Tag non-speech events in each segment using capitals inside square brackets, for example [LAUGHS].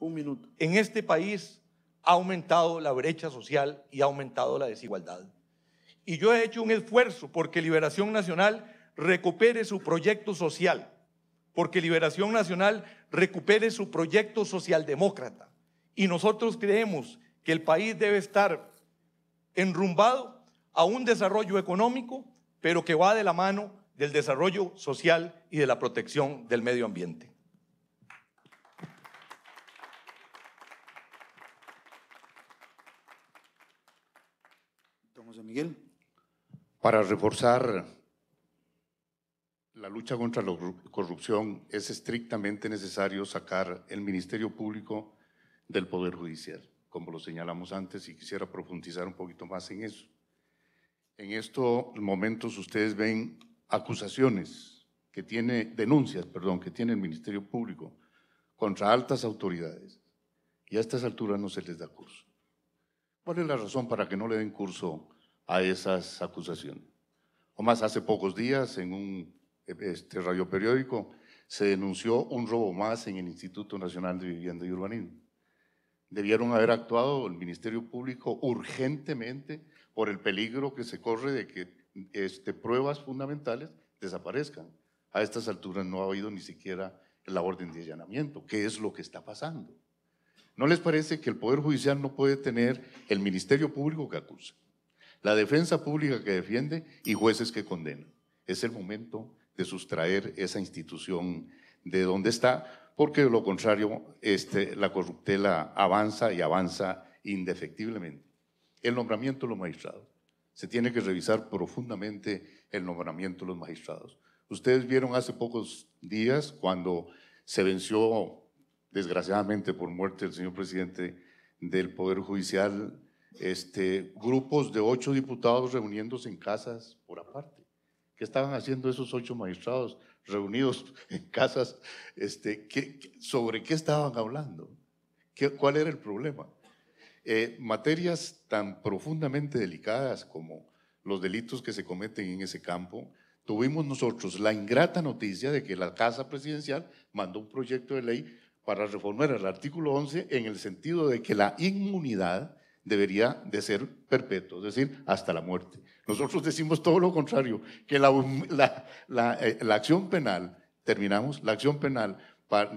un minuto. En este país ha aumentado la brecha social y ha aumentado la desigualdad. Y yo he hecho un esfuerzo porque Liberación Nacional recupere su proyecto social, porque Liberación Nacional recupere su proyecto socialdemócrata. Y nosotros creemos que el país debe estar enrumbado a un desarrollo económico, pero que va de la mano del desarrollo social y de la protección del medio ambiente. Miguel. Para reforzar la lucha contra la corrupción es estrictamente necesario sacar el Ministerio Público del Poder Judicial, como lo señalamos antes y quisiera profundizar un poquito más en eso. En estos momentos ustedes ven acusaciones que tiene, denuncias, perdón, que tiene el Ministerio Público contra altas autoridades y a estas alturas no se les da curso. ¿Cuál es la razón para que no le den curso a esas acusaciones. O más, hace pocos días en un este, radio periódico se denunció un robo más en el Instituto Nacional de Vivienda y Urbanismo. Debieron haber actuado el Ministerio Público urgentemente por el peligro que se corre de que este, pruebas fundamentales desaparezcan. A estas alturas no ha habido ni siquiera la orden de allanamiento. ¿Qué es lo que está pasando? ¿No les parece que el Poder Judicial no puede tener el Ministerio Público que acusa, la defensa pública que defiende y jueces que condenan. Es el momento de sustraer esa institución de donde está, porque de lo contrario este, la corruptela avanza y avanza indefectiblemente. El nombramiento de los magistrados. Se tiene que revisar profundamente el nombramiento de los magistrados. Ustedes vieron hace pocos días cuando se venció, desgraciadamente por muerte el señor presidente del Poder Judicial, este, grupos de ocho diputados reuniéndose en casas por aparte. ¿Qué estaban haciendo esos ocho magistrados reunidos [LAUGHS] en casas? Este, ¿Sobre qué estaban hablando? ¿Cuál era el problema? Eh, materias tan profundamente delicadas como los delitos que se cometen en ese campo, tuvimos nosotros la ingrata noticia de que la Casa Presidencial mandó un proyecto de ley para reformar el artículo 11 en el sentido de que la inmunidad debería de ser perpetuo, es decir, hasta la muerte. Nosotros decimos todo lo contrario, que la, eh, acción penal, terminamos, la acción penal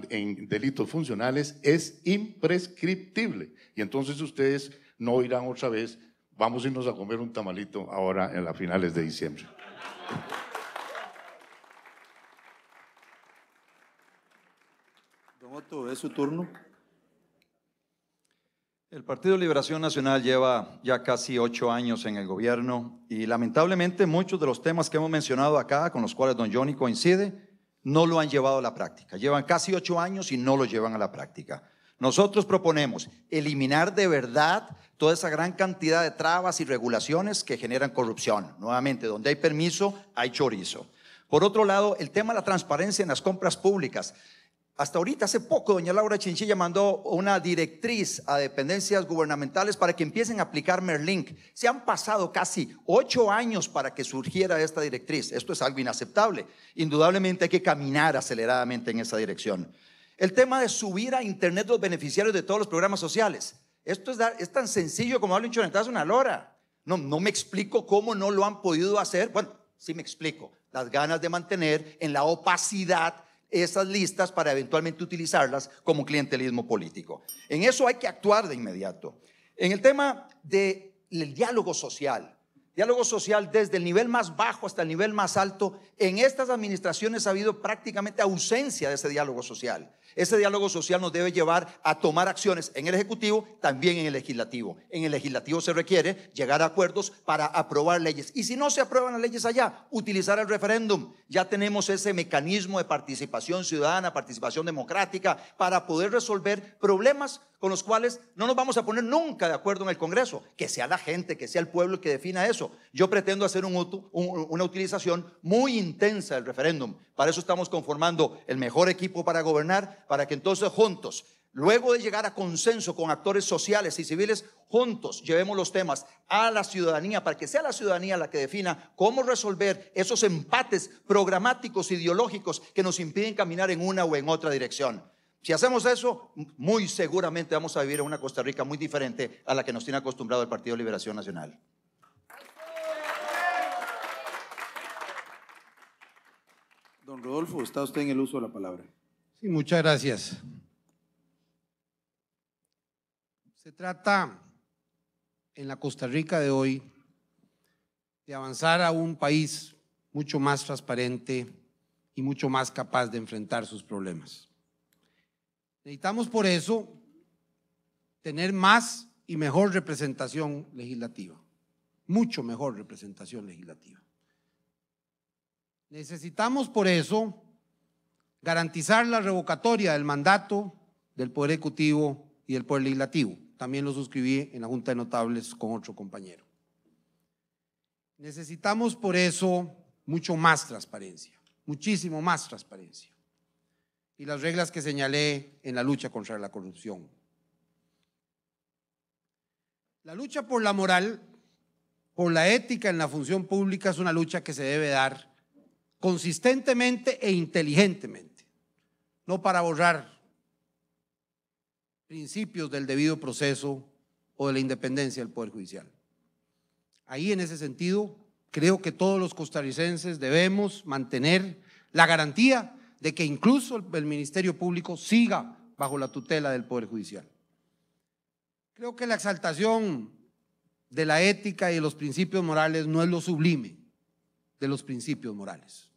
en delitos funcionales es imprescriptible. Y entonces ustedes no irán otra vez, vamos a irnos a comer un tamalito ahora en las finales de diciembre. Don Otto, ¿es su turno? El Partido Liberación Nacional lleva ya casi ocho años en el gobierno y lamentablemente muchos de los temas que hemos mencionado acá, con los cuales don Johnny coincide, no lo han llevado a la práctica. Llevan casi ocho años y no lo llevan a la práctica. Nosotros proponemos eliminar de verdad toda esa gran cantidad de trabas y regulaciones que generan corrupción. Nuevamente, donde hay permiso, hay chorizo. Por otro lado, el tema de la transparencia en las compras públicas. Hasta ahorita, hace poco, doña Laura Chinchilla mandó una directriz a dependencias gubernamentales para que empiecen a aplicar Merlink. Se han pasado casi ocho años para que surgiera esta directriz. Esto es algo inaceptable. Indudablemente hay que caminar aceleradamente en esa dirección. El tema de subir a Internet los beneficiarios de todos los programas sociales. Esto es, tan sencillo como hablo un chonetazo a una lora. No, no me explico cómo no lo han podido hacer. Bueno, sí me explico. Las ganas de mantener en la opacidad esas listas para eventualmente utilizarlas como clientelismo político. En eso hay que actuar de inmediato. En el tema del diálogo social, diálogo social desde el nivel más bajo hasta el nivel más alto, en estas administraciones ha habido prácticamente ausencia de ese diálogo social. Ese diálogo social nos debe llevar a tomar acciones en el Ejecutivo, también en el Legislativo. En el Legislativo se requiere llegar a acuerdos para aprobar leyes. Y si no se aprueban las leyes allá, utilizar el referéndum. Ya tenemos ese mecanismo de participación ciudadana, participación democrática, para poder resolver problemas con los cuales no nos vamos a poner nunca de acuerdo en el Congreso. Que sea la gente, que sea el pueblo que defina eso yo pretendo hacer una utilización muy intensa del referéndum. Para eso estamos conformando el mejor equipo para gobernar, para que entonces juntos, luego de llegar a consenso con actores sociales y civiles, juntos llevemos los temas a la ciudadanía, para que sea la ciudadanía la que defina cómo resolver esos empates programáticos, ideológicos, que nos impiden caminar en una o en otra dirección. Si hacemos eso, muy seguramente vamos a vivir en una Costa Rica muy diferente a la que nos tiene acostumbrado el Partido de Liberación Nacional. Don Rodolfo, está usted en el uso de la palabra. Sí, muchas gracias. Se trata en la Costa Rica de hoy de avanzar a un país mucho más transparente y mucho más capaz de enfrentar sus problemas. Necesitamos por eso tener más y mejor representación legislativa, mucho mejor representación legislativa. Necesitamos por eso garantizar la revocatoria del mandato del Poder Ejecutivo y del Poder Legislativo. También lo suscribí en la Junta de Notables con otro compañero. Necesitamos por eso mucho más transparencia, muchísimo más transparencia. Y las reglas que señalé en la lucha contra la corrupción. La lucha por la moral, por la ética en la función pública es una lucha que se debe dar consistentemente e inteligentemente, no para borrar principios del debido proceso o de la independencia del Poder Judicial. Ahí en ese sentido, creo que todos los costarricenses debemos mantener la garantía de que incluso el Ministerio Público siga bajo la tutela del Poder Judicial. Creo que la exaltación de la ética y de los principios morales no es lo sublime de los principios morales.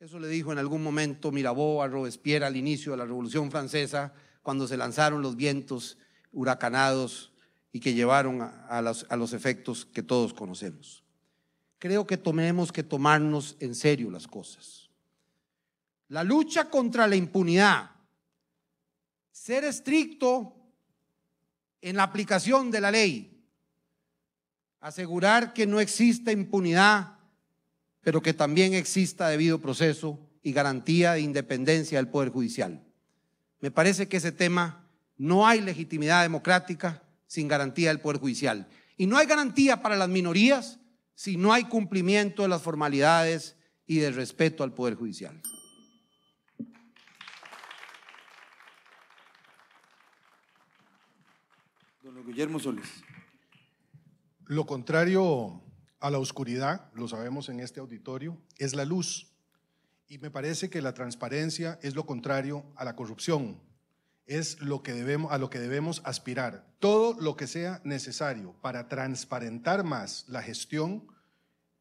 Eso le dijo en algún momento Mirabeau a Robespierre al inicio de la Revolución Francesa, cuando se lanzaron los vientos huracanados y que llevaron a, los, a los efectos que todos conocemos. Creo que tenemos que tomarnos en serio las cosas. La lucha contra la impunidad, ser estricto en la aplicación de la ley, asegurar que no exista impunidad pero que también exista debido proceso y garantía de independencia del Poder Judicial. Me parece que ese tema no hay legitimidad democrática sin garantía del Poder Judicial. Y no hay garantía para las minorías si no hay cumplimiento de las formalidades y del respeto al Poder Judicial. Don Guillermo Solís. Lo contrario a la oscuridad, lo sabemos en este auditorio, es la luz. Y me parece que la transparencia es lo contrario a la corrupción. Es lo que debemos, a lo que debemos aspirar. Todo lo que sea necesario para transparentar más la gestión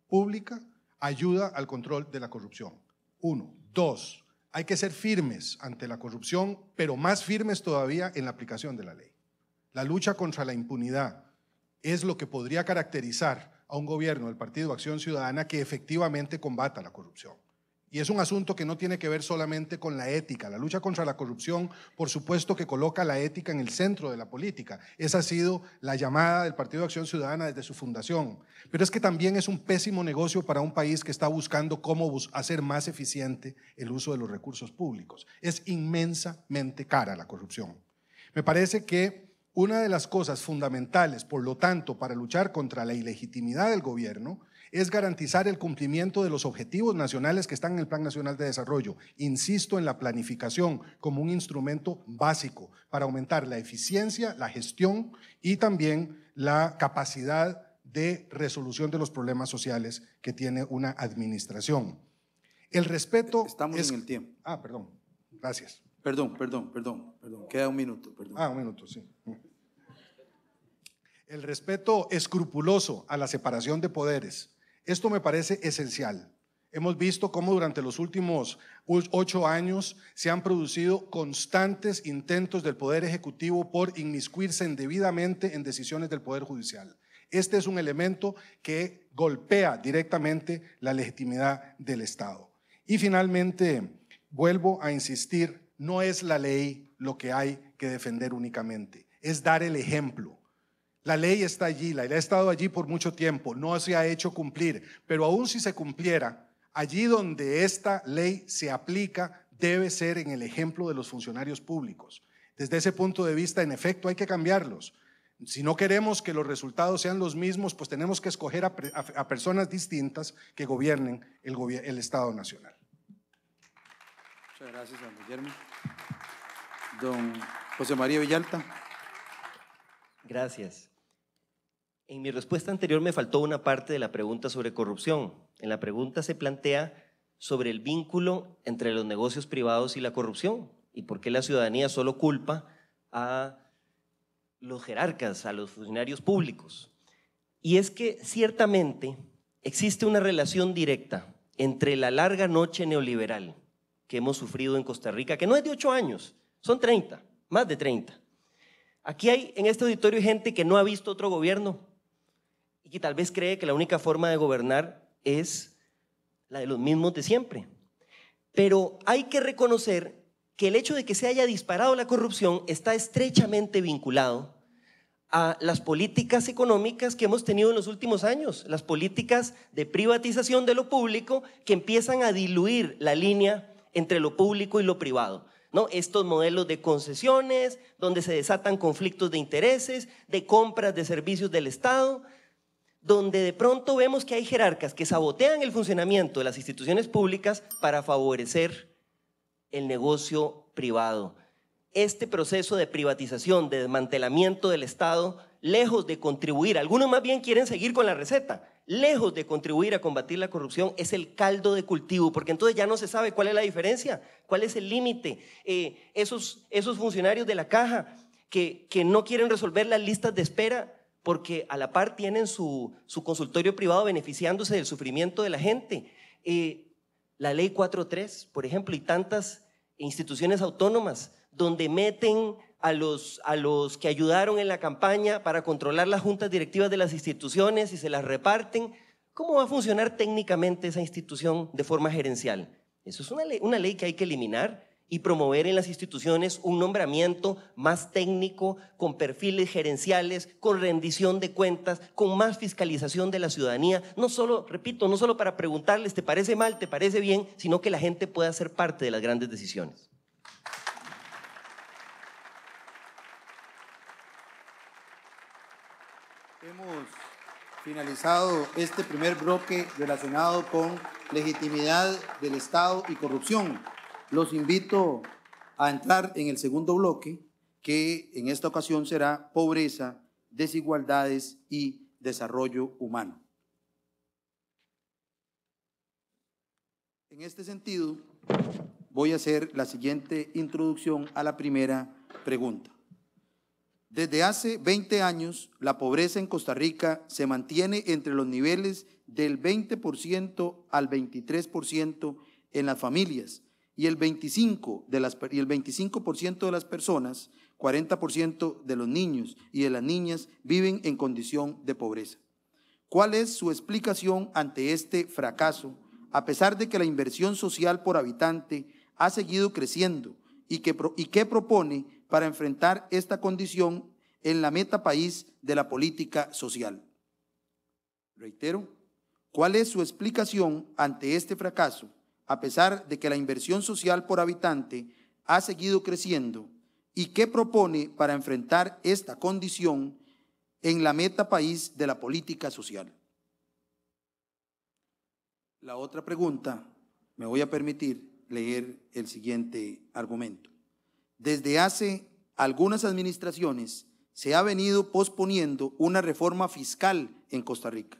pública ayuda al control de la corrupción. Uno. Dos. Hay que ser firmes ante la corrupción, pero más firmes todavía en la aplicación de la ley. La lucha contra la impunidad es lo que podría caracterizar a un gobierno del Partido Acción Ciudadana que efectivamente combata la corrupción. Y es un asunto que no tiene que ver solamente con la ética. La lucha contra la corrupción, por supuesto que coloca la ética en el centro de la política. Esa ha sido la llamada del Partido Acción Ciudadana desde su fundación. Pero es que también es un pésimo negocio para un país que está buscando cómo hacer más eficiente el uso de los recursos públicos. Es inmensamente cara la corrupción. Me parece que una de las cosas fundamentales, por lo tanto, para luchar contra la ilegitimidad del gobierno es garantizar el cumplimiento de los objetivos nacionales que están en el Plan Nacional de Desarrollo. Insisto en la planificación como un instrumento básico para aumentar la eficiencia, la gestión y también la capacidad de resolución de los problemas sociales que tiene una administración. El respeto... Estamos en el tiempo. Ah, perdón. Gracias. Perdón, perdón, perdón, Queda un minuto. Ah, un minuto, sí. El respeto escrupuloso a la separación de poderes. Esto me parece esencial. Hemos visto cómo durante los últimos ocho años se han producido constantes intentos del Poder Ejecutivo por inmiscuirse indebidamente en decisiones del Poder Judicial. Este es un elemento que golpea directamente la legitimidad del Estado. Y finalmente, vuelvo a insistir, no es la ley lo que hay que defender únicamente, es dar el ejemplo. La ley está allí, la ley ha estado allí por mucho tiempo, no se ha hecho cumplir, pero aún si se cumpliera, allí donde esta ley se aplica debe ser en el ejemplo de los funcionarios públicos. Desde ese punto de vista, en efecto, hay que cambiarlos. Si no queremos que los resultados sean los mismos, pues tenemos que escoger a, personas distintas que gobiernen el, el Estado Nacional. Muchas gracias, don Guillermo. Don José María Villalta. Gracias. En mi respuesta anterior me faltó una parte de la pregunta sobre corrupción. En la pregunta se plantea sobre el vínculo entre los negocios privados y la corrupción y por qué la ciudadanía solo culpa a los jerarcas, a los funcionarios públicos. Y es que ciertamente existe una relación directa entre la larga noche neoliberal que hemos sufrido en Costa Rica, que no es de ocho años, son 30, más de 30. Aquí hay en este auditorio gente que no ha visto otro gobierno y tal vez cree que la única forma de gobernar es la de los mismos de siempre. Pero hay que reconocer que el hecho de que se haya disparado la corrupción está estrechamente vinculado a las políticas económicas que hemos tenido en los últimos años, las políticas de privatización de lo público que empiezan a diluir la línea entre lo público y lo privado. ¿No? Estos modelos de concesiones, donde se desatan conflictos de intereses, de compras de servicios del Estado, donde de pronto vemos que hay jerarcas que sabotean el funcionamiento de las instituciones públicas para favorecer el negocio privado. Este proceso de privatización, de desmantelamiento del Estado, lejos de contribuir, algunos más bien quieren seguir con la receta, lejos de contribuir a combatir la corrupción, es el caldo de cultivo, porque entonces ya no se sabe cuál es la diferencia, cuál es el límite. Eh, esos, esos funcionarios de la caja que, que no quieren resolver las listas de espera porque a la par tienen su, consultorio privado beneficiándose del sufrimiento de la gente. Eh, la ley 4.3, por ejemplo, y tantas instituciones autónomas donde meten a los, que ayudaron en la campaña para controlar las juntas directivas de las instituciones y se las reparten. ¿Cómo va a funcionar técnicamente esa institución de forma gerencial? Eso es una ley que hay que eliminar y promover en las instituciones un nombramiento más técnico, con perfiles gerenciales, con rendición de cuentas, con más fiscalización de la ciudadanía, no solo, repito, no solo para preguntarles, ¿te parece mal, te parece bien?, sino que la gente pueda ser parte de las grandes decisiones. Hemos finalizado este primer bloque relacionado con legitimidad del Estado y corrupción los invito a entrar en el segundo bloque, que en esta ocasión será pobreza, desigualdades y desarrollo humano. En este sentido, voy a hacer la siguiente introducción a la primera pregunta. Desde hace 20 años, la pobreza en Costa Rica se mantiene entre los niveles del 20% al 23% en las familias, y el 25%, de las, el 25 de las personas, 40% de los niños y de las niñas viven en condición de pobreza. ¿Cuál es su explicación ante este fracaso, a pesar de que la inversión social por habitante ha seguido creciendo y, que, y qué propone para enfrentar esta condición en la meta país de la política social? Reitero, ¿cuál es su explicación ante este fracaso? a pesar de que la inversión social por habitante ha seguido creciendo y qué propone para enfrentar esta condición en la meta país de la política social. La otra pregunta, me voy a permitir leer el siguiente argumento. Desde hace algunas administraciones se ha venido posponiendo una reforma fiscal en Costa Rica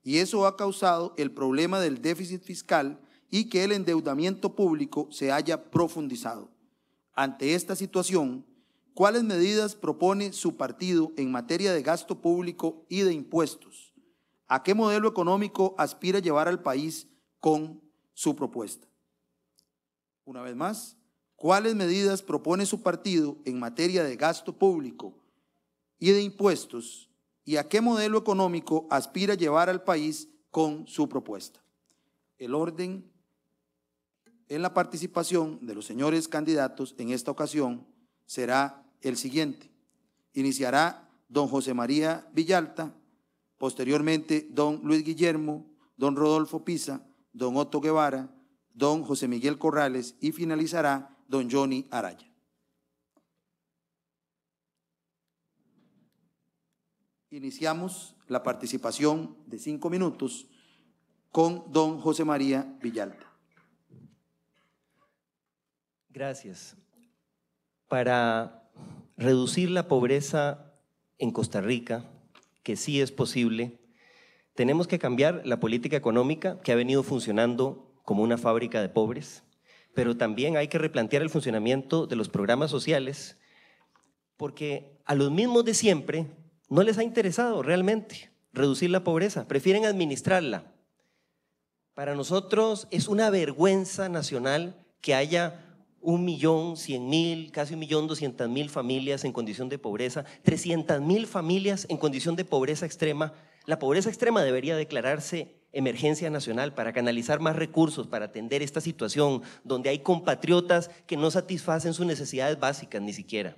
y eso ha causado el problema del déficit fiscal y que el endeudamiento público se haya profundizado. Ante esta situación, ¿cuáles medidas propone su partido en materia de gasto público y de impuestos? ¿A qué modelo económico aspira llevar al país con su propuesta? Una vez más, ¿cuáles medidas propone su partido en materia de gasto público y de impuestos? ¿Y a qué modelo económico aspira llevar al país con su propuesta? El orden en la participación de los señores candidatos en esta ocasión será el siguiente. Iniciará don José María Villalta, posteriormente don Luis Guillermo, don Rodolfo Pisa, don Otto Guevara, don José Miguel Corrales y finalizará don Johnny Araya. Iniciamos la participación de cinco minutos con don José María Villalta. Gracias. Para reducir la pobreza en Costa Rica, que sí es posible, tenemos que cambiar la política económica que ha venido funcionando como una fábrica de pobres, pero también hay que replantear el funcionamiento de los programas sociales, porque a los mismos de siempre no les ha interesado realmente reducir la pobreza, prefieren administrarla. Para nosotros es una vergüenza nacional que haya un millón cien mil, casi un millón doscientas mil familias en condición de pobreza, trescientas mil familias en condición de pobreza extrema. La pobreza extrema debería declararse emergencia nacional para canalizar más recursos, para atender esta situación donde hay compatriotas que no satisfacen sus necesidades básicas ni siquiera.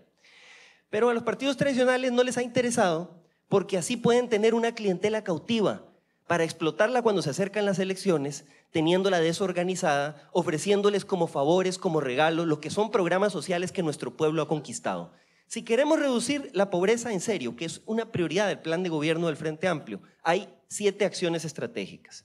Pero a los partidos tradicionales no les ha interesado porque así pueden tener una clientela cautiva para explotarla cuando se acercan las elecciones, teniéndola desorganizada, ofreciéndoles como favores, como regalos, lo que son programas sociales que nuestro pueblo ha conquistado. Si queremos reducir la pobreza en serio, que es una prioridad del plan de gobierno del Frente Amplio, hay siete acciones estratégicas.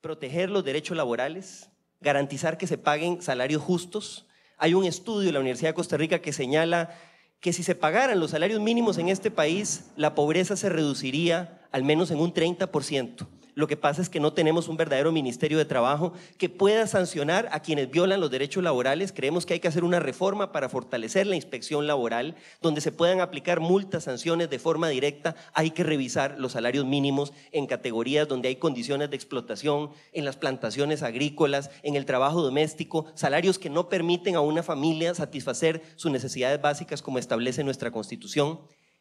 Proteger los derechos laborales, garantizar que se paguen salarios justos. Hay un estudio de la Universidad de Costa Rica que señala que si se pagaran los salarios mínimos en este país, la pobreza se reduciría al menos en un 30%. Lo que pasa es que no tenemos un verdadero Ministerio de Trabajo que pueda sancionar a quienes violan los derechos laborales. Creemos que hay que hacer una reforma para fortalecer la inspección laboral, donde se puedan aplicar multas, sanciones de forma directa. Hay que revisar los salarios mínimos en categorías donde hay condiciones de explotación, en las plantaciones agrícolas, en el trabajo doméstico, salarios que no permiten a una familia satisfacer sus necesidades básicas como establece nuestra Constitución.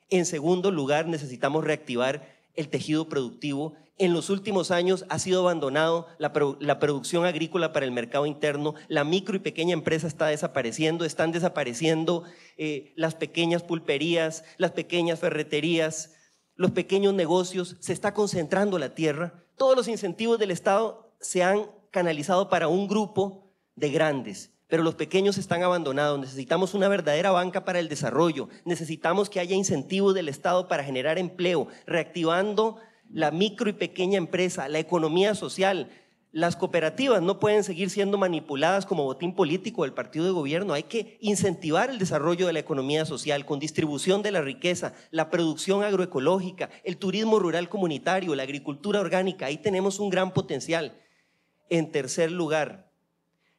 En segundo lugar, necesitamos reactivar el tejido productivo. En los últimos años ha sido abandonado la, producción agrícola para el mercado interno, la micro y pequeña empresa está desapareciendo, están desapareciendo eh, las pequeñas pulperías, las pequeñas ferreterías, los pequeños negocios, se está concentrando la tierra. Todos los incentivos del Estado se han canalizado para un grupo de grandes pero los pequeños están abandonados. Necesitamos una verdadera banca para el desarrollo. Necesitamos que haya incentivos del Estado para generar empleo, reactivando la micro y pequeña empresa, la economía social. Las cooperativas no pueden seguir siendo manipuladas como botín político del partido de gobierno. Hay que incentivar el desarrollo de la economía social con distribución de la riqueza, la producción agroecológica, el turismo rural comunitario, la agricultura orgánica. Ahí tenemos un gran potencial. En tercer lugar,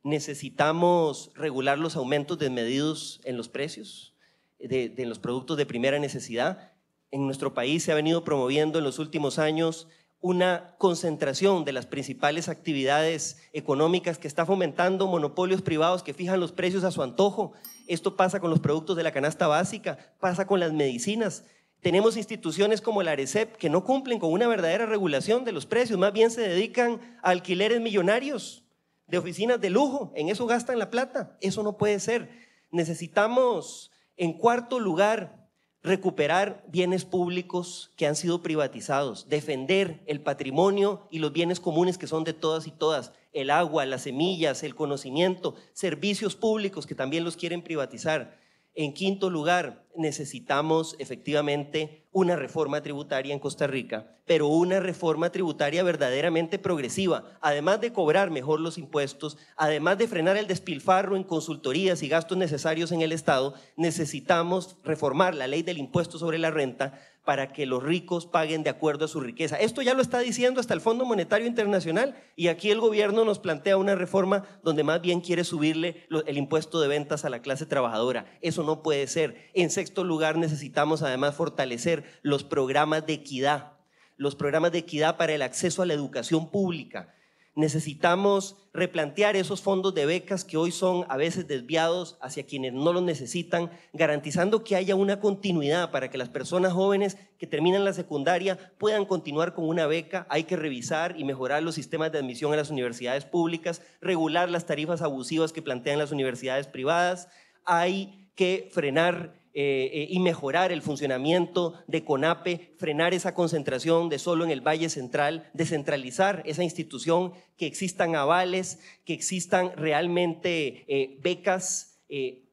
Necesitamos regular los aumentos desmedidos en los precios de, los productos de primera necesidad. En nuestro país se ha venido promoviendo en los últimos años una concentración de las principales actividades económicas que está fomentando monopolios privados que fijan los precios a su antojo. Esto pasa con los productos de la canasta básica, pasa con las medicinas. Tenemos instituciones como la ARECEP que no cumplen con una verdadera regulación de los precios, más bien se dedican a alquileres millonarios de oficinas de lujo, en eso gastan la plata. Eso no puede ser. Necesitamos, en cuarto lugar, recuperar bienes públicos que han sido privatizados, defender el patrimonio y los bienes comunes que son de todas y todas, el agua, las semillas, el conocimiento, servicios públicos que también los quieren privatizar. En quinto lugar, necesitamos efectivamente una reforma tributaria en Costa Rica, pero una reforma tributaria verdaderamente progresiva, además de cobrar mejor los impuestos, además de frenar el despilfarro en consultorías y gastos necesarios en el Estado, necesitamos reformar la ley del impuesto sobre la renta para que los ricos paguen de acuerdo a su riqueza. Esto ya lo está diciendo hasta el Fondo Monetario Internacional y aquí el gobierno nos plantea una reforma donde más bien quiere subirle el impuesto de ventas a la clase trabajadora. Eso no puede ser. En sexto lugar, necesitamos además fortalecer los programas de equidad, los programas de equidad para el acceso a la educación pública. Necesitamos replantear esos fondos de becas que hoy son a veces desviados hacia quienes no los necesitan, garantizando que haya una continuidad para que las personas jóvenes que terminan la secundaria puedan continuar con una beca. Hay que revisar y mejorar los sistemas de admisión a las universidades públicas, regular las tarifas abusivas que plantean las universidades privadas. Hay que frenar eh, eh, y mejorar el funcionamiento de CONAPE, frenar esa concentración de solo en el Valle Central, descentralizar esa institución, que existan avales, que existan realmente eh, becas. en,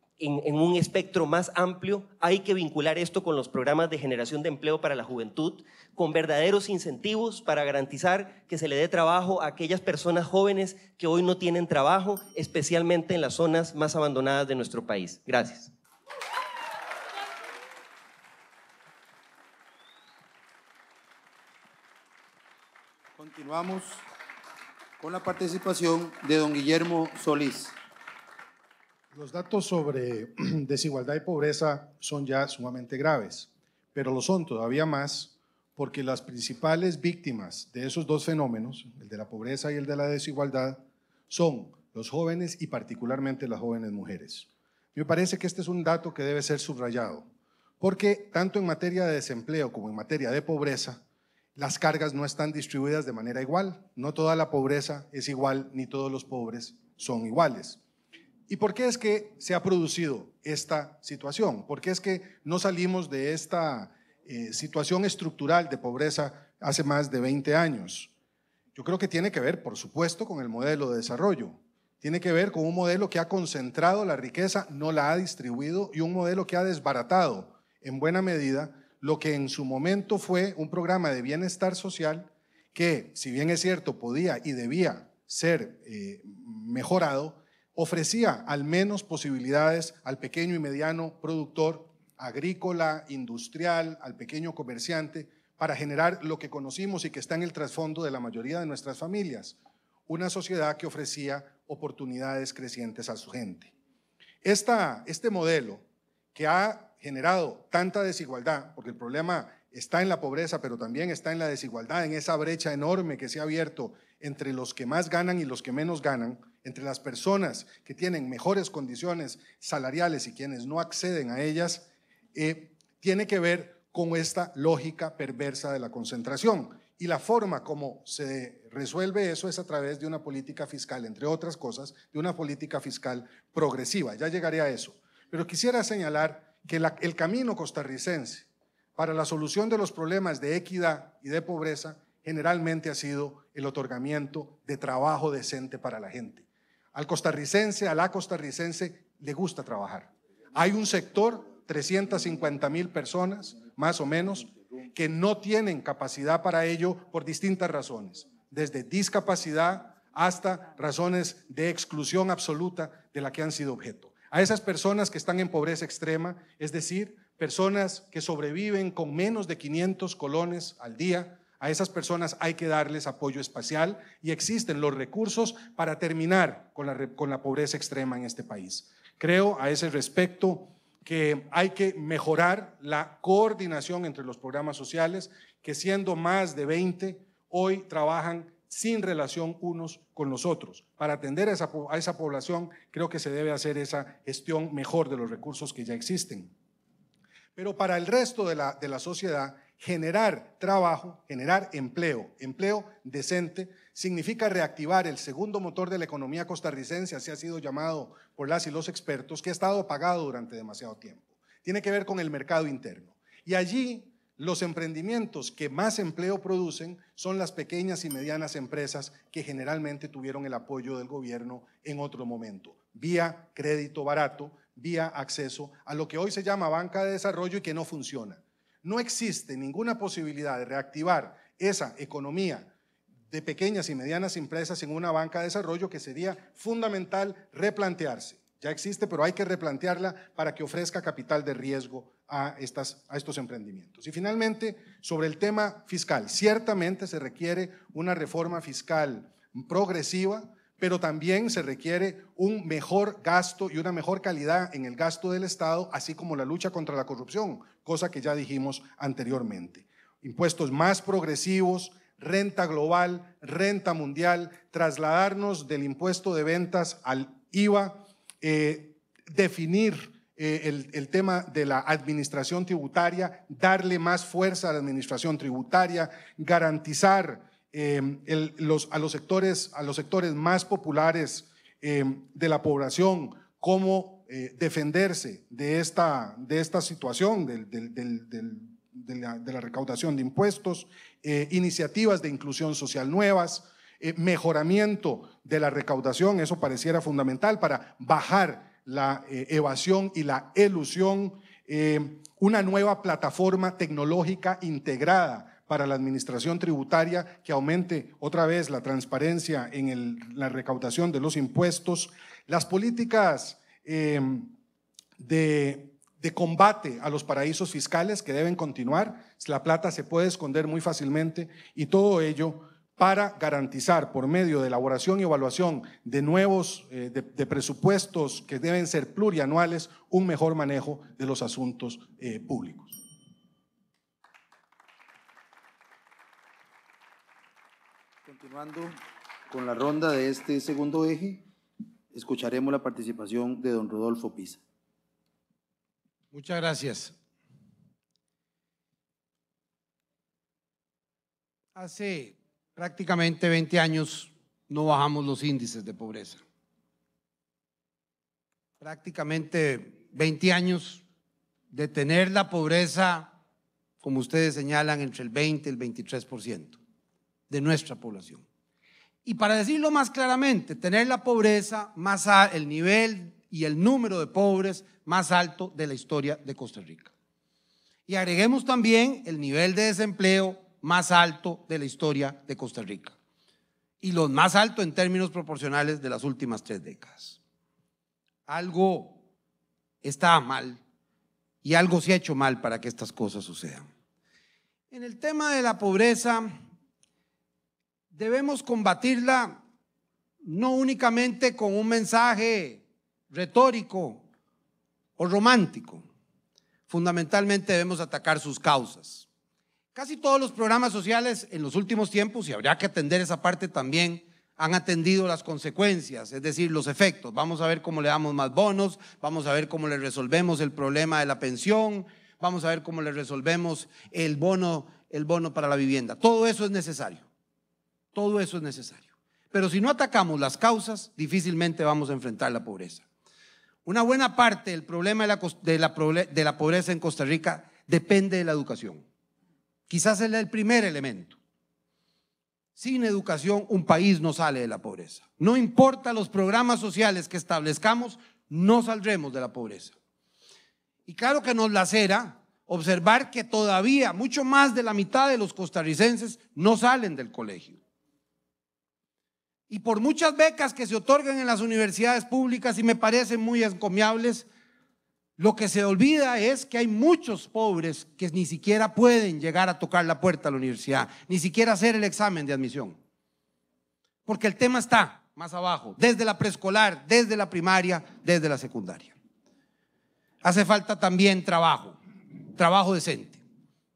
en, un espectro más amplio, hay que vincular esto con los programas de generación de empleo para la juventud, con verdaderos incentivos para garantizar que se le dé trabajo a aquellas personas jóvenes que hoy no tienen trabajo, especialmente en las zonas más abandonadas de nuestro país. Gracias. Continuamos con la participación de don Guillermo Solís. Los datos sobre [CLEARS THROAT] desigualdad y pobreza son ya sumamente graves, pero lo son todavía más porque las principales víctimas de esos dos fenómenos, el de la pobreza y el de la desigualdad, son los jóvenes y particularmente las jóvenes mujeres. Me parece que este es un dato que debe ser subrayado, porque tanto en materia de desempleo como en materia de pobreza, las cargas no están distribuidas de manera igual. No toda la pobreza es igual, ni todos los pobres son iguales. ¿Y por qué es que se ha producido esta situación? ¿Por qué es que no salimos de esta eh, situación estructural de pobreza hace más de 20 años? Yo creo que tiene que ver, por supuesto, con el modelo de desarrollo. Tiene que ver con un modelo que ha concentrado la riqueza, no la ha distribuido, y un modelo que ha desbaratado en buena medida lo que en su momento fue un programa de bienestar social que, si bien es cierto, podía y debía ser eh, mejorado, ofrecía al menos posibilidades al pequeño y mediano productor agrícola, industrial, al pequeño comerciante, para generar lo que conocimos y que está en el trasfondo de la mayoría de nuestras familias, una sociedad que ofrecía oportunidades crecientes a su gente. Esta, este modelo que ha generado tanta desigualdad, porque el problema está en la pobreza, pero también está en la desigualdad, en esa brecha enorme que se ha abierto entre los que más ganan y los que menos ganan, entre las personas que tienen mejores condiciones salariales y quienes no acceden a ellas, eh, tiene que ver con esta lógica perversa de la concentración. Y la forma como se resuelve eso es a través de una política fiscal, entre otras cosas, de una política fiscal progresiva. Ya llegaré a eso. Pero quisiera señalar que el camino costarricense para la solución de los problemas de equidad y de pobreza generalmente ha sido el otorgamiento de trabajo decente para la gente. Al costarricense, a la costarricense, le gusta trabajar. Hay un sector, 350 mil personas, más o menos, que no tienen capacidad para ello por distintas razones, desde discapacidad hasta razones de exclusión absoluta de la que han sido objeto a esas personas que están en pobreza extrema, es decir, personas que sobreviven con menos de 500 colones al día, a esas personas hay que darles apoyo espacial y existen los recursos para terminar con la, con la pobreza extrema en este país. Creo a ese respecto que hay que mejorar la coordinación entre los programas sociales, que siendo más de 20, hoy trabajan sin relación unos con los otros. Para atender a esa, población, creo que se debe hacer esa gestión mejor de los recursos que ya existen. Pero para el resto de la, sociedad, generar trabajo, generar empleo, empleo decente, significa reactivar el segundo motor de la economía costarricense, así ha sido llamado por las y los expertos, que ha estado apagado durante demasiado tiempo. Tiene que ver con el mercado interno. Y allí los emprendimientos que más empleo producen son las pequeñas y medianas empresas que generalmente tuvieron el apoyo del gobierno en otro momento, vía crédito barato, vía acceso a lo que hoy se llama banca de desarrollo y que no funciona. No existe ninguna posibilidad de reactivar esa economía de pequeñas y medianas empresas en una banca de desarrollo que sería fundamental replantearse ya existe, pero hay que replantearla para que ofrezca capital de riesgo a, estas, a estos emprendimientos. Y finalmente, sobre el tema fiscal, ciertamente se requiere una reforma fiscal progresiva, pero también se requiere un mejor gasto y una mejor calidad en el gasto del Estado, así como la lucha contra la corrupción, cosa que ya dijimos anteriormente. Impuestos más progresivos, renta global, renta mundial, trasladarnos del impuesto de ventas al IVA, eh, definir eh, el, tema de la administración tributaria, darle más fuerza a la administración tributaria, garantizar eh, a, los sectores, a los sectores más populares de la población cómo defenderse de esta, de esta situación, de la, recaudación de impuestos, iniciativas de inclusión social nuevas, eh, mejoramiento de la recaudación, eso pareciera fundamental para bajar la eh, evasión y la elusión, eh, una nueva plataforma tecnológica integrada para la administración tributaria que aumente otra vez la transparencia en la recaudación de los impuestos, las políticas de, de, combate a los paraísos fiscales que deben continuar, la plata se puede esconder muy fácilmente y todo ello para garantizar por medio de elaboración y evaluación de nuevos eh, de, presupuestos que deben ser plurianuales un mejor manejo de los asuntos eh, públicos. Continuando con la ronda de este segundo eje, escucharemos la participación de don Rodolfo Pisa. Muchas gracias. Hace prácticamente 20 años no bajamos los índices de pobreza. Prácticamente 20 años de tener la pobreza, como ustedes señalan, entre el 20 y el 23% de nuestra población. Y para decirlo más claramente, tener la pobreza más a, el nivel y el número de pobres más alto de la historia de Costa Rica. Y agreguemos también el nivel de desempleo, más alto de la historia de Costa Rica y los más alto en términos proporcionales de las últimas tres décadas. Algo está mal y algo se ha hecho mal para que estas cosas sucedan. En el tema de la pobreza, debemos combatirla no únicamente con un mensaje retórico o romántico, fundamentalmente debemos atacar sus causas. Casi todos los programas sociales en los últimos tiempos, y habría que atender esa parte también, han atendido las consecuencias, es decir, los efectos. Vamos a ver cómo le damos más bonos, vamos a ver cómo le resolvemos el problema de la pensión, vamos a ver cómo le resolvemos el bono, el bono para la vivienda. Todo eso es necesario. Todo eso es necesario. Pero si no atacamos las causas, difícilmente vamos a enfrentar la pobreza. Una buena parte del problema de la pobreza en Costa Rica depende de la educación. Quizás es el primer elemento. Sin educación un país no sale de la pobreza. No importa los programas sociales que establezcamos, no saldremos de la pobreza. Y claro que nos lacera observar que todavía mucho más de la mitad de los costarricenses no salen del colegio. Y por muchas becas que se otorgan en las universidades públicas y me parecen muy encomiables, lo que se olvida es que hay muchos pobres que ni siquiera pueden llegar a tocar la puerta a la universidad, ni siquiera hacer el examen de admisión. Porque el tema está más abajo, desde la preescolar, desde la primaria, desde la secundaria. Hace falta también trabajo, trabajo decente.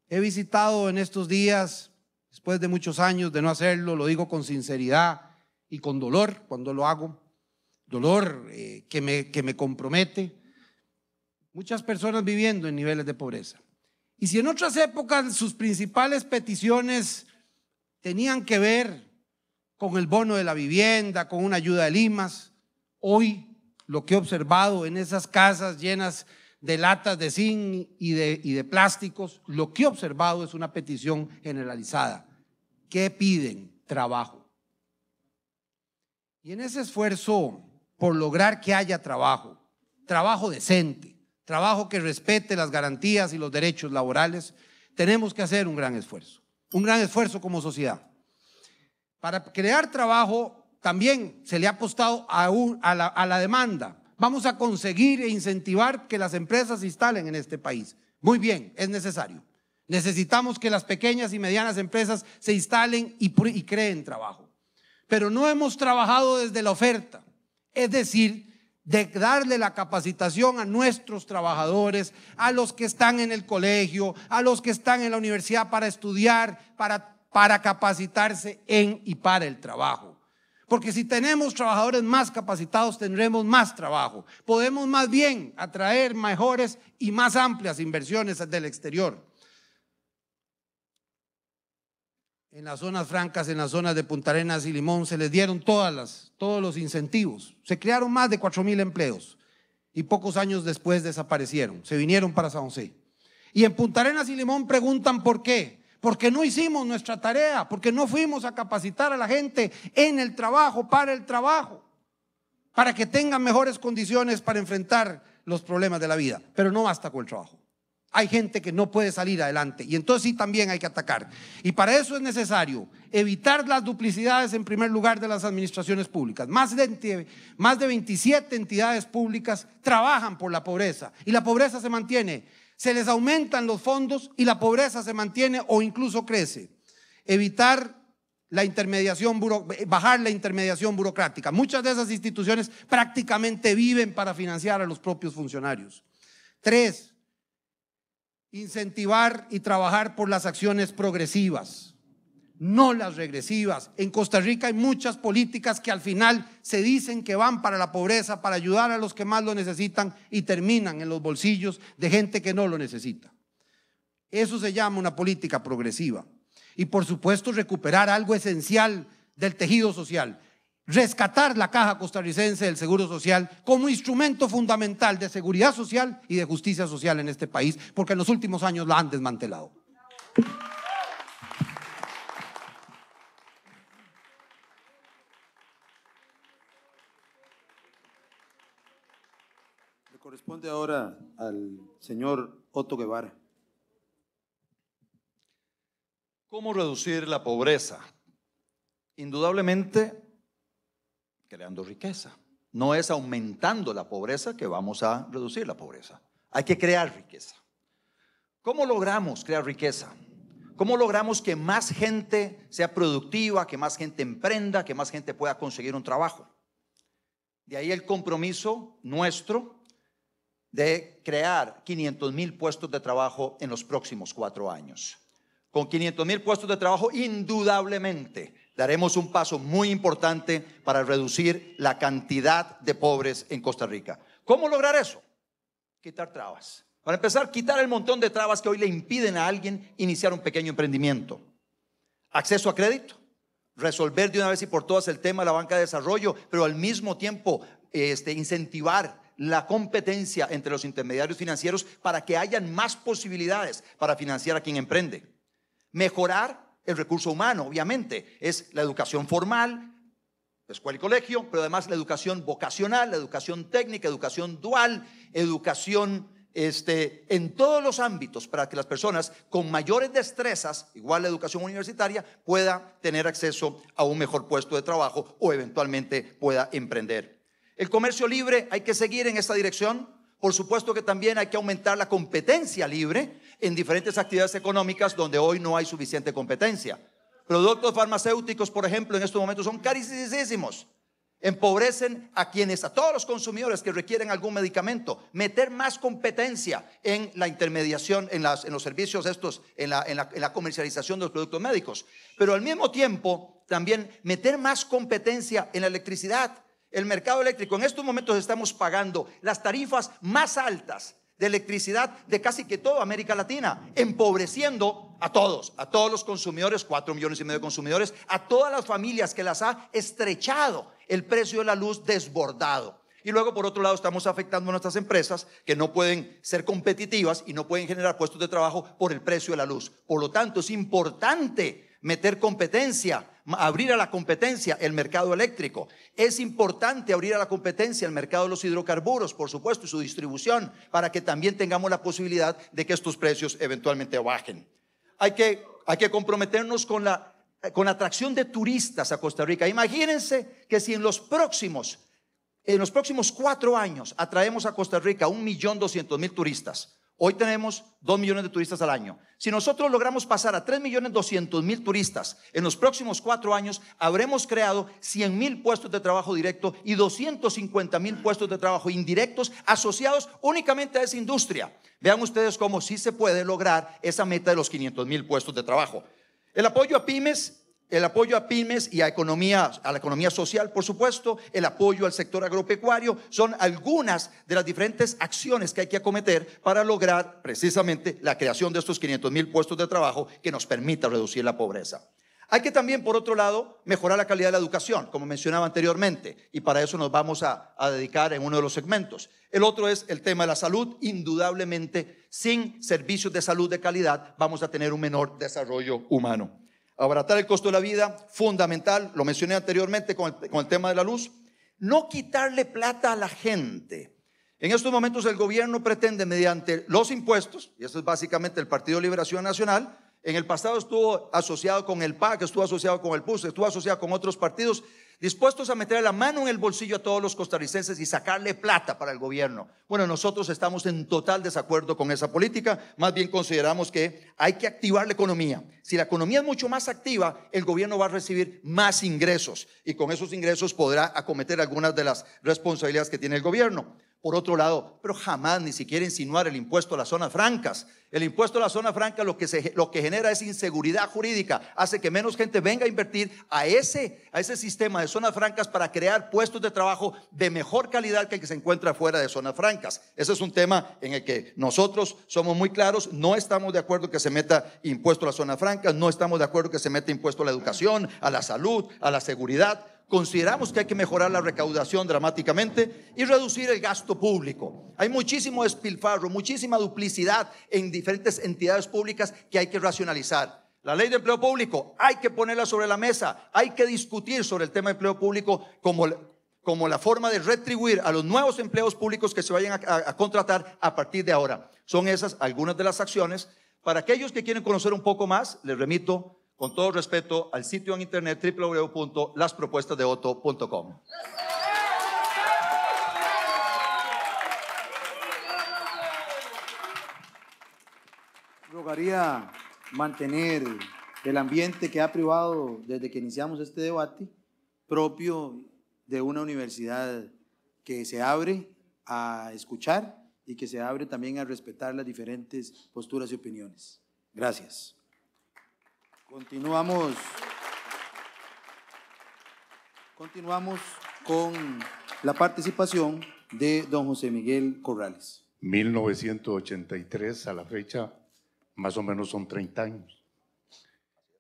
He visitado en estos días, después de muchos años de no hacerlo, lo digo con sinceridad y con dolor cuando lo hago, dolor eh, que, me, que me compromete Muchas personas viviendo en niveles de pobreza. Y si en otras épocas sus principales peticiones tenían que ver con el bono de la vivienda, con una ayuda de limas, hoy lo que he observado en esas casas llenas de latas de zinc y de, y de plásticos, lo que he observado es una petición generalizada. ¿Qué piden? Trabajo. Y en ese esfuerzo por lograr que haya trabajo, trabajo decente, trabajo que respete las garantías y los derechos laborales, tenemos que hacer un gran esfuerzo, un gran esfuerzo como sociedad. Para crear trabajo también se le ha apostado a, a, la, demanda. Vamos a conseguir e incentivar que las empresas se instalen en este país. Muy bien, es necesario. Necesitamos que las pequeñas y medianas empresas se instalen y, y creen trabajo. Pero no hemos trabajado desde la oferta, es decir, de darle la capacitación a nuestros trabajadores, a los que están en el colegio, a los que están en la universidad para estudiar, para, para capacitarse en y para el trabajo. Porque si tenemos trabajadores más capacitados, tendremos más trabajo. Podemos más bien atraer mejores y más amplias inversiones del exterior. en las zonas francas, en las zonas de Punta Arenas y Limón, se les dieron todas las, todos los incentivos. Se crearon más de 4.000 empleos y pocos años después desaparecieron, se vinieron para San José. Y en Punta Arenas y Limón preguntan por qué. Porque no hicimos nuestra tarea, porque no fuimos a capacitar a la gente en el trabajo, para el trabajo, para que tengan mejores condiciones para enfrentar los problemas de la vida. Pero no basta con el trabajo hay gente que no puede salir adelante. Y entonces sí también hay que atacar. Y para eso es necesario evitar las duplicidades en primer lugar de las administraciones públicas. Más de, 27 entidades públicas trabajan por la pobreza y la pobreza se mantiene. Se les aumentan los fondos y la pobreza se mantiene o incluso crece. Evitar la intermediación, bajar la intermediación burocrática. Muchas de esas instituciones prácticamente viven para financiar a los propios funcionarios. Tres, incentivar y trabajar por las acciones progresivas, no las regresivas. En Costa Rica hay muchas políticas que al final se dicen que van para la pobreza, para ayudar a los que más lo necesitan y terminan en los bolsillos de gente que no lo necesita. Eso se llama una política progresiva. Y por supuesto recuperar algo esencial del tejido social, rescatar la caja costarricense del Seguro Social como instrumento fundamental de seguridad social y de justicia social en este país, porque en los últimos años la han desmantelado. Le corresponde ahora al señor Otto Guevara. ¿Cómo reducir la pobreza? Indudablemente creando riqueza. No es aumentando la pobreza que vamos a reducir la pobreza. Hay que crear riqueza. ¿Cómo logramos crear riqueza? ¿Cómo logramos que más gente sea productiva, que más gente emprenda, que más gente pueda conseguir un trabajo? De ahí el compromiso nuestro de crear 500 mil puestos de trabajo en los próximos cuatro años. Con 500 mil puestos de trabajo, indudablemente, daremos un paso muy importante para reducir la cantidad de pobres en Costa Rica. ¿Cómo lograr eso? Quitar trabas. Para empezar, quitar el montón de trabas que hoy le impiden a alguien iniciar un pequeño emprendimiento. Acceso a crédito. Resolver de una vez y por todas el tema de la banca de desarrollo, pero al mismo tiempo este, incentivar la competencia entre los intermediarios financieros para que hayan más posibilidades para financiar a quien emprende. Mejorar el recurso humano, obviamente. Es la educación formal, escuela y colegio, pero además la educación vocacional, la educación técnica, educación dual, educación este, en todos los ámbitos para que las personas con mayores destrezas, igual la educación universitaria, pueda tener acceso a un mejor puesto de trabajo o eventualmente pueda emprender. El comercio libre hay que seguir en esta dirección. Por supuesto que también hay que aumentar la competencia libre en diferentes actividades económicas donde hoy no hay suficiente competencia. Productos farmacéuticos, por ejemplo, en estos momentos son carísimos. Empobrecen a quienes, a todos los consumidores que requieren algún medicamento. Meter más competencia en la intermediación, en, los servicios estos, en la, en la comercialización de los productos médicos. Pero al mismo tiempo, también meter más competencia en la electricidad el mercado eléctrico. En estos momentos estamos pagando las tarifas más altas de electricidad de casi que toda América Latina, empobreciendo a todos, a todos los consumidores, cuatro millones y medio de consumidores, a todas las familias que las ha estrechado el precio de la luz desbordado. Y luego, por otro lado, estamos afectando a nuestras empresas que no pueden ser competitivas y no pueden generar puestos de trabajo por el precio de la luz. Por lo tanto, es importante meter competencia, abrir a la competencia el mercado eléctrico. Es importante abrir a la competencia el mercado de los hidrocarburos, por supuesto, y su distribución, para que también tengamos la posibilidad de que estos precios eventualmente bajen. Hay que, comprometernos con la atracción de turistas a Costa Rica. Imagínense que si en los próximos, en los próximos cuatro años atraemos a Costa Rica un millón doscientos mil turistas, Hoy tenemos 2 millones de turistas al año. Si nosotros logramos pasar a 3 millones doscientos mil turistas en los próximos cuatro años, habremos creado cien mil puestos de trabajo directo y 250 mil puestos de trabajo indirectos asociados únicamente a esa industria. Vean ustedes cómo sí se puede lograr esa meta de los 500 mil puestos de trabajo. El apoyo a pymes el apoyo a pymes y a, economía, a la economía social, por supuesto, el apoyo al sector agropecuario, son algunas de las diferentes acciones que hay que acometer para lograr precisamente la creación de estos 500 mil puestos de trabajo que nos permita reducir la pobreza. Hay que también, por otro lado, mejorar la calidad de la educación, como mencionaba anteriormente, y para eso nos vamos a, dedicar en uno de los segmentos. El otro es el tema de la salud. Indudablemente, sin servicios de salud de calidad vamos a tener un menor desarrollo humano abaratar el costo de la vida, fundamental, lo mencioné anteriormente con el, tema de la luz, no quitarle plata a la gente. En estos momentos el gobierno pretende mediante los impuestos, y eso es básicamente el Partido Liberación Nacional, en el pasado estuvo asociado con el PAC, estuvo asociado con el PUS, estuvo asociado con otros partidos, dispuestos a meter la mano en el bolsillo a todos los costarricenses y sacarle plata para el gobierno. Bueno, nosotros estamos en total desacuerdo con esa política, más bien consideramos que hay que activar la economía. Si la economía es mucho más activa, el gobierno va a recibir más ingresos y con esos ingresos podrá acometer algunas de las responsabilidades que tiene el gobierno. Por otro lado, pero jamás ni siquiera insinuar el impuesto a las zonas francas. El impuesto a las zonas francas lo que, se, lo que genera es inseguridad jurídica, hace que menos gente venga a invertir a ese, a ese sistema de zonas francas para crear puestos de trabajo de mejor calidad que el que se encuentra fuera de zonas francas. Ese es un tema en el que nosotros somos muy claros, no estamos de acuerdo que se meta impuesto a las zonas francas, no estamos de acuerdo que se meta impuesto a la educación, a la salud, a la seguridad consideramos que hay que mejorar la recaudación dramáticamente y reducir el gasto público. Hay muchísimo despilfarro, muchísima duplicidad en diferentes entidades públicas que hay que racionalizar. La ley de empleo público hay que ponerla sobre la mesa, hay que discutir sobre el tema de empleo público como, como la forma de retribuir a los nuevos empleos públicos que se vayan a, a contratar a partir de ahora. Son esas algunas de las acciones. Para aquellos que quieren conocer un poco más, les remito con todo respeto, al sitio en internet www.laspropuestasdeoto.com. Rogaría mantener el ambiente que ha privado desde que iniciamos este debate, propio de una universidad que se abre a escuchar y que se abre también a respetar las diferentes posturas y opiniones. Gracias. Continuamos. Continuamos con la participación de don José Miguel Corrales. 1983 a la fecha, más o menos son 30 años.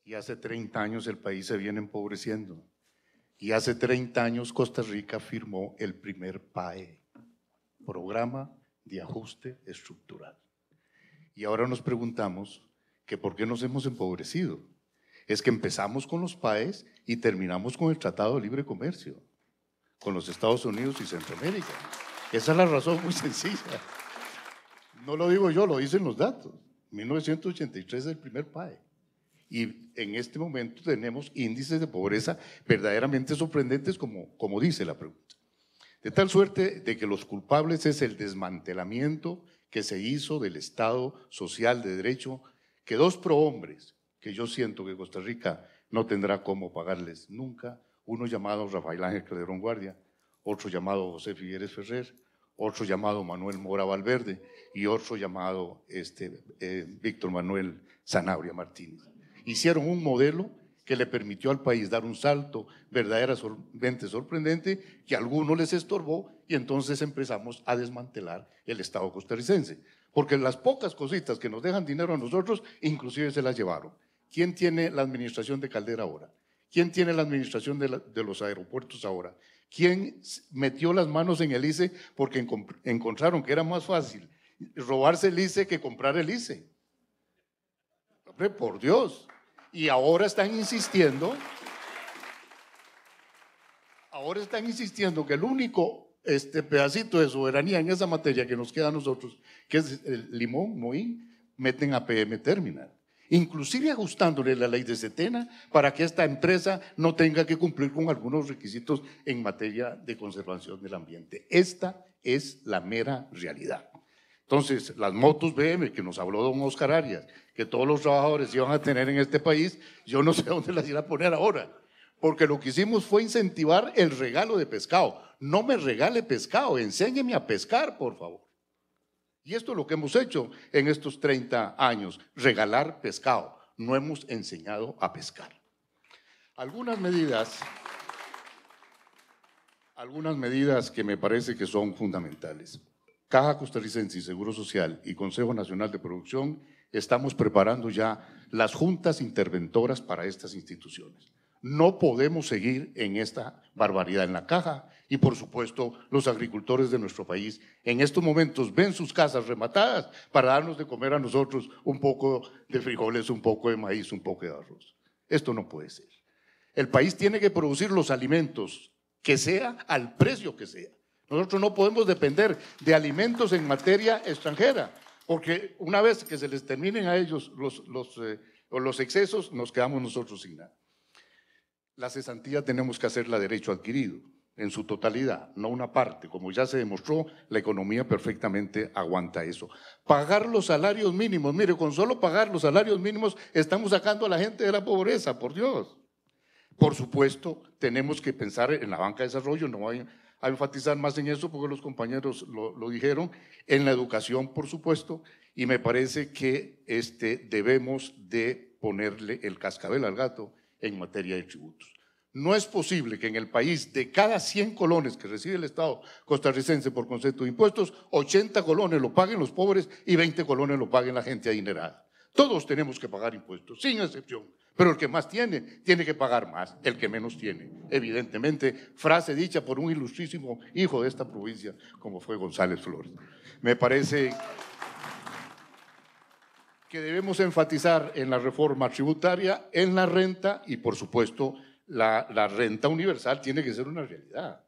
Y hace 30 años el país se viene empobreciendo. Y hace 30 años Costa Rica firmó el primer PAE, Programa de Ajuste Estructural. Y ahora nos preguntamos que por qué nos hemos empobrecido es que empezamos con los PAES y terminamos con el Tratado de Libre Comercio, con los Estados Unidos y Centroamérica. Esa es la razón muy sencilla. No lo digo yo, lo dicen los datos. 1983 es el primer PAE. Y en este momento tenemos índices de pobreza verdaderamente sorprendentes, como, como dice la pregunta. De tal suerte de que los culpables es el desmantelamiento que se hizo del Estado Social de Derecho que dos prohombres que yo siento que Costa Rica no tendrá cómo pagarles nunca, uno llamado Rafael Ángel Calderón Guardia, otro llamado José Figueres Ferrer, otro llamado Manuel Mora Valverde y otro llamado este, eh, Víctor Manuel Zanabria Martínez. Hicieron un modelo que le permitió al país dar un salto verdaderamente sorprendente que a algunos les estorbó y entonces empezamos a desmantelar el Estado costarricense. Porque las pocas cositas que nos dejan dinero a nosotros, inclusive se las llevaron. ¿Quién tiene la administración de Caldera ahora? ¿Quién tiene la administración de, los aeropuertos ahora? ¿Quién metió las manos en el ICE porque encontraron que era más fácil robarse el ICE que comprar el ICE? Hombre, por Dios. Y ahora están insistiendo, ahora están insistiendo que el único este pedacito de soberanía en esa materia que nos queda a nosotros, que es el Limón, Moín, meten a PM Terminal inclusive ajustándole la ley de Setena para que esta empresa no tenga que cumplir con algunos requisitos en materia de conservación del ambiente. Esta es la mera realidad. Entonces, las motos BM que nos habló don Oscar Arias, que todos los trabajadores iban a tener en este país, yo no sé [LAUGHS] dónde las irá a poner ahora, porque lo que hicimos fue incentivar el regalo de pescado. No me regale pescado, enséñeme a pescar, por favor. Y esto es lo que hemos hecho en estos 30 años, regalar pescado. No hemos enseñado a pescar. Algunas medidas, algunas medidas que me parece que son fundamentales. Caja Costarricense y Seguro Social y Consejo Nacional de Producción estamos preparando ya las juntas interventoras para estas instituciones. No podemos seguir en esta barbaridad en la caja. Y por supuesto, los agricultores de nuestro país en estos momentos ven sus casas rematadas para darnos de comer a nosotros un poco de frijoles, un poco de maíz, un poco de arroz. Esto no puede ser. El país tiene que producir los alimentos que sea al precio que sea. Nosotros no podemos depender de alimentos en materia extranjera, porque una vez que se les terminen a ellos los, los, eh, excesos, nos quedamos nosotros sin nada. La cesantía tenemos que hacerla derecho adquirido, en su totalidad, no una parte. Como ya se demostró, la economía perfectamente aguanta eso. Pagar los salarios mínimos, mire, con solo pagar los salarios mínimos estamos sacando a la gente de la pobreza, por Dios. Por supuesto, tenemos que pensar en la banca de desarrollo, no voy a enfatizar más en eso porque los compañeros lo, dijeron, en la educación, por supuesto, y me parece que este, debemos de ponerle el cascabel al gato en materia de tributos. No es posible que en el país de cada 100 colones que recibe el Estado costarricense por concepto de impuestos, 80 colones lo paguen los pobres y 20 colones lo paguen la gente adinerada. Todos tenemos que pagar impuestos, sin excepción. Pero el que más tiene, tiene que pagar más, el que menos tiene. Evidentemente, frase dicha por un ilustrísimo hijo de esta provincia, como fue González Flores. Me parece que debemos enfatizar en la reforma tributaria, en la renta y por supuesto la, renta universal tiene que ser una realidad.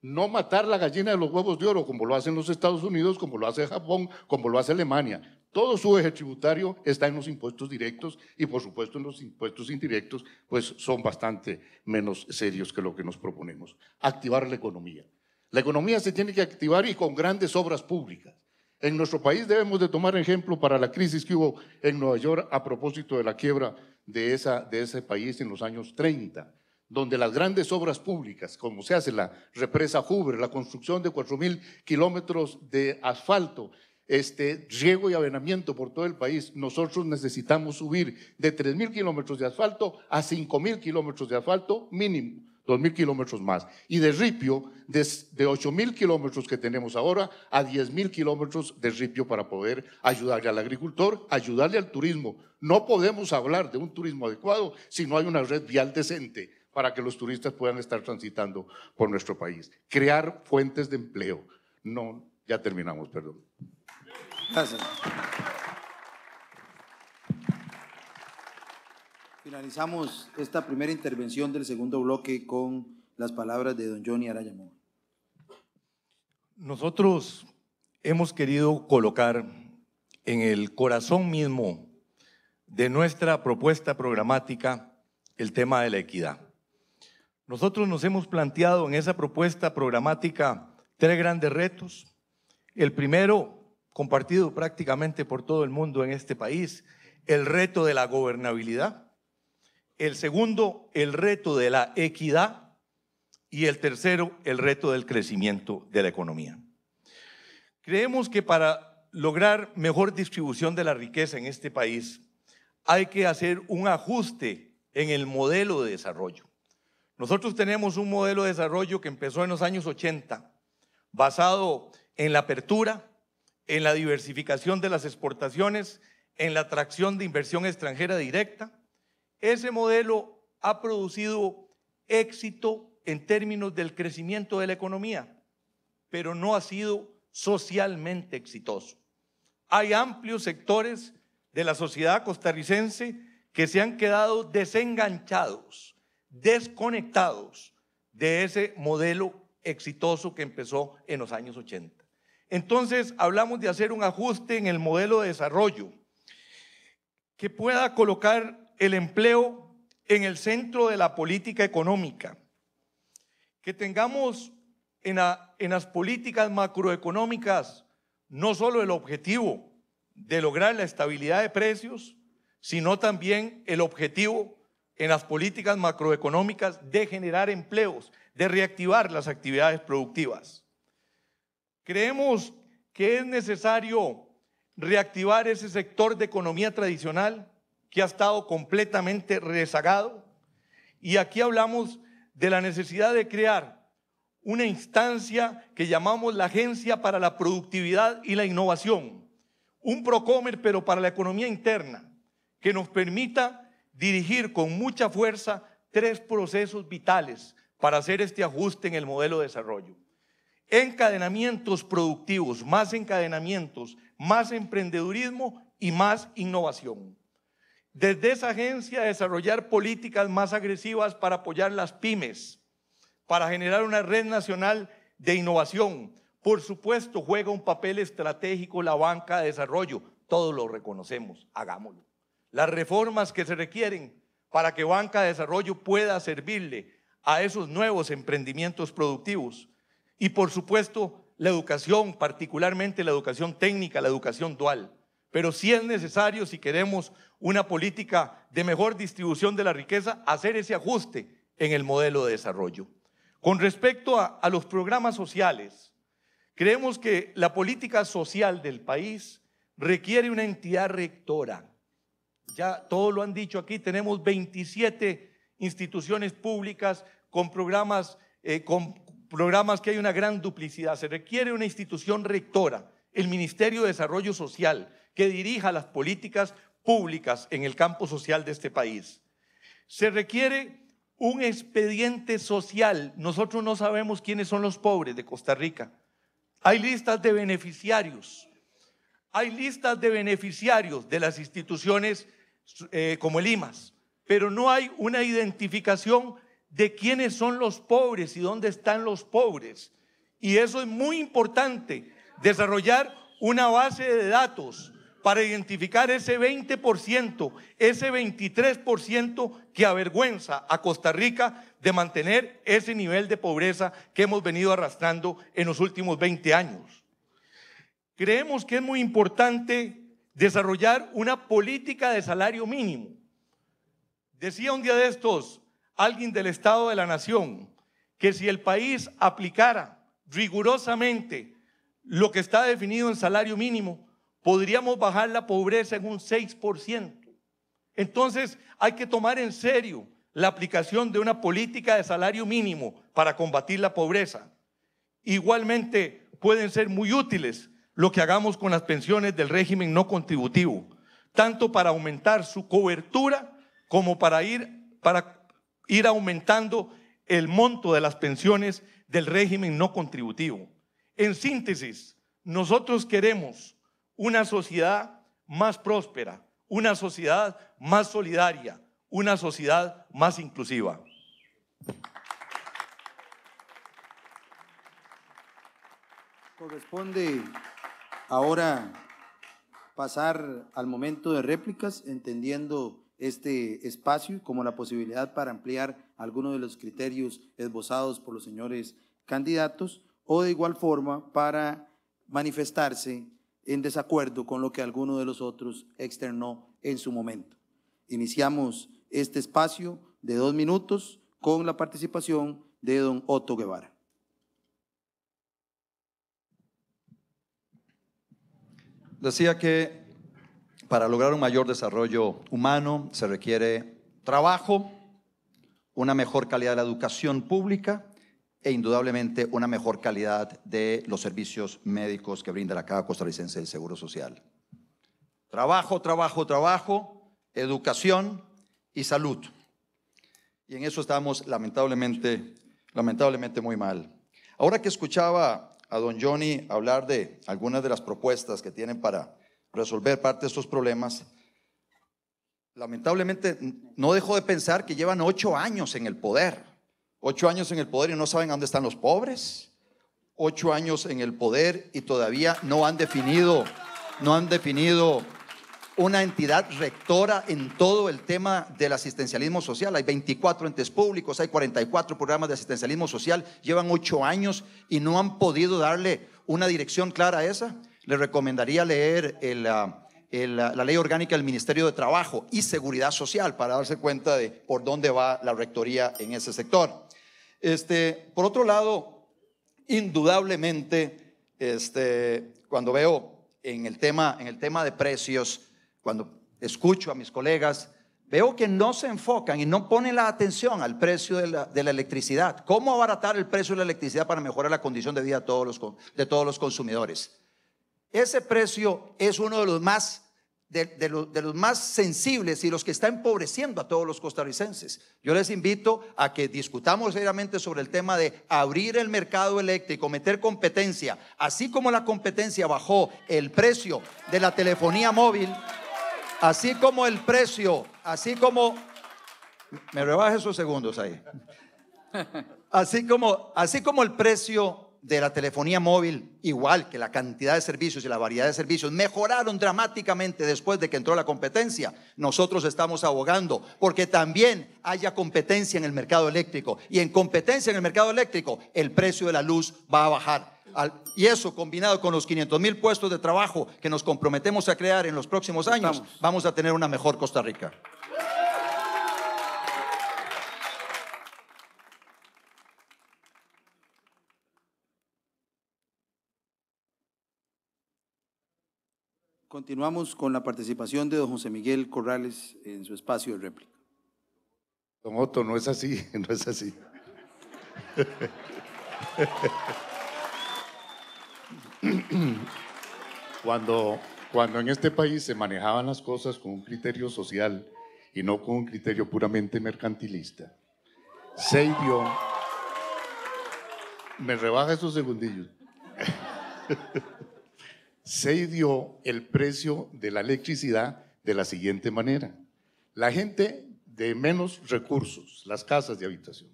No matar la gallina de los huevos de oro como lo hacen los Estados Unidos, como lo hace Japón, como lo hace Alemania. Todo su eje tributario está en los impuestos directos y por supuesto en los impuestos indirectos, pues son bastante menos serios que lo que nos proponemos. Activar la economía. La economía se tiene que activar y con grandes obras públicas en nuestro país debemos de tomar ejemplo para la crisis que hubo en Nueva York a propósito de la quiebra de, ese país en los años 30, donde las grandes obras públicas, como se hace la represa Hoover, la construcción de 4.000 kilómetros de asfalto, este, riego y avenamiento por todo el país, nosotros necesitamos subir de 3.000 kilómetros de asfalto a 5.000 kilómetros de asfalto mínimo 2.000 kilómetros más. Y de ripio, de, ocho 8.000 kilómetros que tenemos ahora a 10.000 kilómetros de ripio para poder ayudarle al agricultor, ayudarle al turismo. No podemos hablar de un turismo adecuado si no hay una red vial decente para que los turistas puedan estar transitando por nuestro país. Crear fuentes de empleo. No, ya terminamos, perdón. Gracias. Finalizamos esta primera intervención del segundo bloque con las palabras de don Johnny Arayamón. Nosotros hemos querido colocar en el corazón mismo de nuestra propuesta programática el tema de la equidad. Nosotros nos hemos planteado en esa propuesta programática tres grandes retos. El primero, compartido prácticamente por todo el mundo en este país, el reto de la gobernabilidad. El segundo, el reto de la equidad. Y el tercero, el reto del crecimiento de la economía. Creemos que para lograr mejor distribución de la riqueza en este país hay que hacer un ajuste en el modelo de desarrollo. Nosotros tenemos un modelo de desarrollo que empezó en los años 80, basado en la apertura, en la diversificación de las exportaciones, en la atracción de inversión extranjera directa, ese modelo ha producido éxito en términos del crecimiento de la economía, pero no ha sido socialmente exitoso. Hay amplios sectores de la sociedad costarricense que se han quedado desenganchados, desconectados de ese modelo exitoso que empezó en los años 80. Entonces hablamos de hacer un ajuste en el modelo de desarrollo que pueda colocar el empleo en el centro de la política económica. Que tengamos en, las políticas macroeconómicas no solo el objetivo de lograr la estabilidad de precios, sino también el objetivo en las políticas macroeconómicas de generar empleos, de reactivar las actividades productivas. Creemos que es necesario reactivar ese sector de economía tradicional que ha estado completamente rezagado. Y aquí hablamos de la necesidad de crear una instancia que llamamos la Agencia para la Productividad y la Innovación, un Procomer pero para la economía interna, que nos permita dirigir con mucha fuerza tres procesos vitales para hacer este ajuste en el modelo de desarrollo. Encadenamientos productivos, más encadenamientos, más emprendedurismo y más innovación desde esa agencia desarrollar políticas más agresivas para apoyar las pymes, para generar una red nacional de innovación. Por supuesto, juega un papel estratégico la banca de desarrollo, todos lo reconocemos, hagámoslo. Las reformas que se requieren para que banca de desarrollo pueda servirle a esos nuevos emprendimientos productivos. Y por supuesto, la educación, particularmente la educación técnica, la educación dual. Pero sí es necesario, si queremos una política de mejor distribución de la riqueza, hacer ese ajuste en el modelo de desarrollo. Con respecto a, los programas sociales, creemos que la política social del país requiere una entidad rectora. Ya todos lo han dicho aquí, tenemos 27 instituciones públicas con programas, eh, con programas que hay una gran duplicidad. Se requiere una institución rectora, el Ministerio de Desarrollo Social, que dirija las políticas públicas en el campo social de este país. Se requiere un expediente social. Nosotros no sabemos quiénes son los pobres de Costa Rica. Hay listas de beneficiarios. Hay listas de beneficiarios de las instituciones eh, como el IMAS, pero no hay una identificación de quiénes son los pobres y dónde están los pobres. Y eso es muy importante, desarrollar una base de datos para identificar ese 20%, ese 23% que avergüenza a Costa Rica de mantener ese nivel de pobreza que hemos venido arrastrando en los últimos 20 años. Creemos que es muy importante desarrollar una política de salario mínimo. Decía un día de estos alguien del Estado de la Nación que si el país aplicara rigurosamente lo que está definido en salario mínimo, podríamos bajar la pobreza en un 6%. Entonces hay que tomar en serio la aplicación de una política de salario mínimo para combatir la pobreza. Igualmente pueden ser muy útiles lo que hagamos con las pensiones del régimen no contributivo, tanto para aumentar su cobertura como para ir, para ir aumentando el monto de las pensiones del régimen no contributivo. En síntesis, nosotros queremos una sociedad más próspera, una sociedad más solidaria, una sociedad más inclusiva. Corresponde ahora pasar al momento de réplicas, entendiendo este espacio como la posibilidad para ampliar algunos de los criterios esbozados por los señores candidatos o de igual forma para manifestarse en desacuerdo con lo que alguno de los otros externó en su momento. Iniciamos este espacio de dos minutos con la participación de don Otto Guevara. Decía que para lograr un mayor desarrollo humano se requiere trabajo, una mejor calidad de la educación pública, e indudablemente una mejor calidad de los servicios médicos que brinda la Caja Costarricense del Seguro Social. Trabajo, trabajo, trabajo, educación y salud. Y en eso estamos lamentablemente, lamentablemente muy mal. Ahora que escuchaba a don Johnny hablar de algunas de las propuestas que tienen para resolver parte de estos problemas, lamentablemente no dejo de pensar que llevan ocho años en el poder Ocho años en el poder y no saben dónde están los pobres. Ocho años en el poder y todavía no han definido, no han definido una entidad rectora en todo el tema del asistencialismo social. Hay 24 entes públicos, hay 44 programas de asistencialismo social, llevan ocho años y no han podido darle una dirección clara a esa. Le recomendaría leer el, ah, eh, la ley orgánica del Ministerio de Trabajo y Seguridad Social para darse cuenta de por dónde va la rectoría en ese sector. Este, por otro lado, indudablemente, este, cuando veo en el, tema, en el tema de precios, cuando escucho a mis colegas, veo que no se enfocan y no ponen la atención al precio de la, de electricidad. ¿Cómo abaratar el precio de la electricidad para mejorar la condición de vida de todos, los, de todos los consumidores? Ese precio es uno de los más de, los más sensibles y los que está empobreciendo a todos los costarricenses. Yo les invito a que discutamos seriamente sobre el tema de abrir el mercado eléctrico, meter competencia, así como la competencia bajó el precio de la telefonía móvil, así como el precio, así como... Me rebaje esos segundos ahí. Así como, así como el precio de la telefonía móvil, igual que la cantidad de servicios y la variedad de servicios, mejoraron dramáticamente después de que entró la competencia. Nosotros estamos abogando porque también haya competencia en el mercado eléctrico. Y en competencia en el mercado eléctrico, el precio de la luz va a bajar. y eso combinado con los 500 mil puestos de trabajo que nos comprometemos a crear en los próximos años, vamos a tener una mejor Costa Rica. Continuamos con la participación de don José Miguel Corrales en su espacio de réplica. Don Otto, no es así, [LAUGHS] no es así. [LAUGHS] Cuando, cuando en este país se manejaban las cosas con un criterio social y no con un criterio puramente mercantilista, se dio... Me rebaja esos segundillos. [LAUGHS] se dio el precio de la electricidad de la siguiente manera. La gente de menos recursos, las casas de habitación,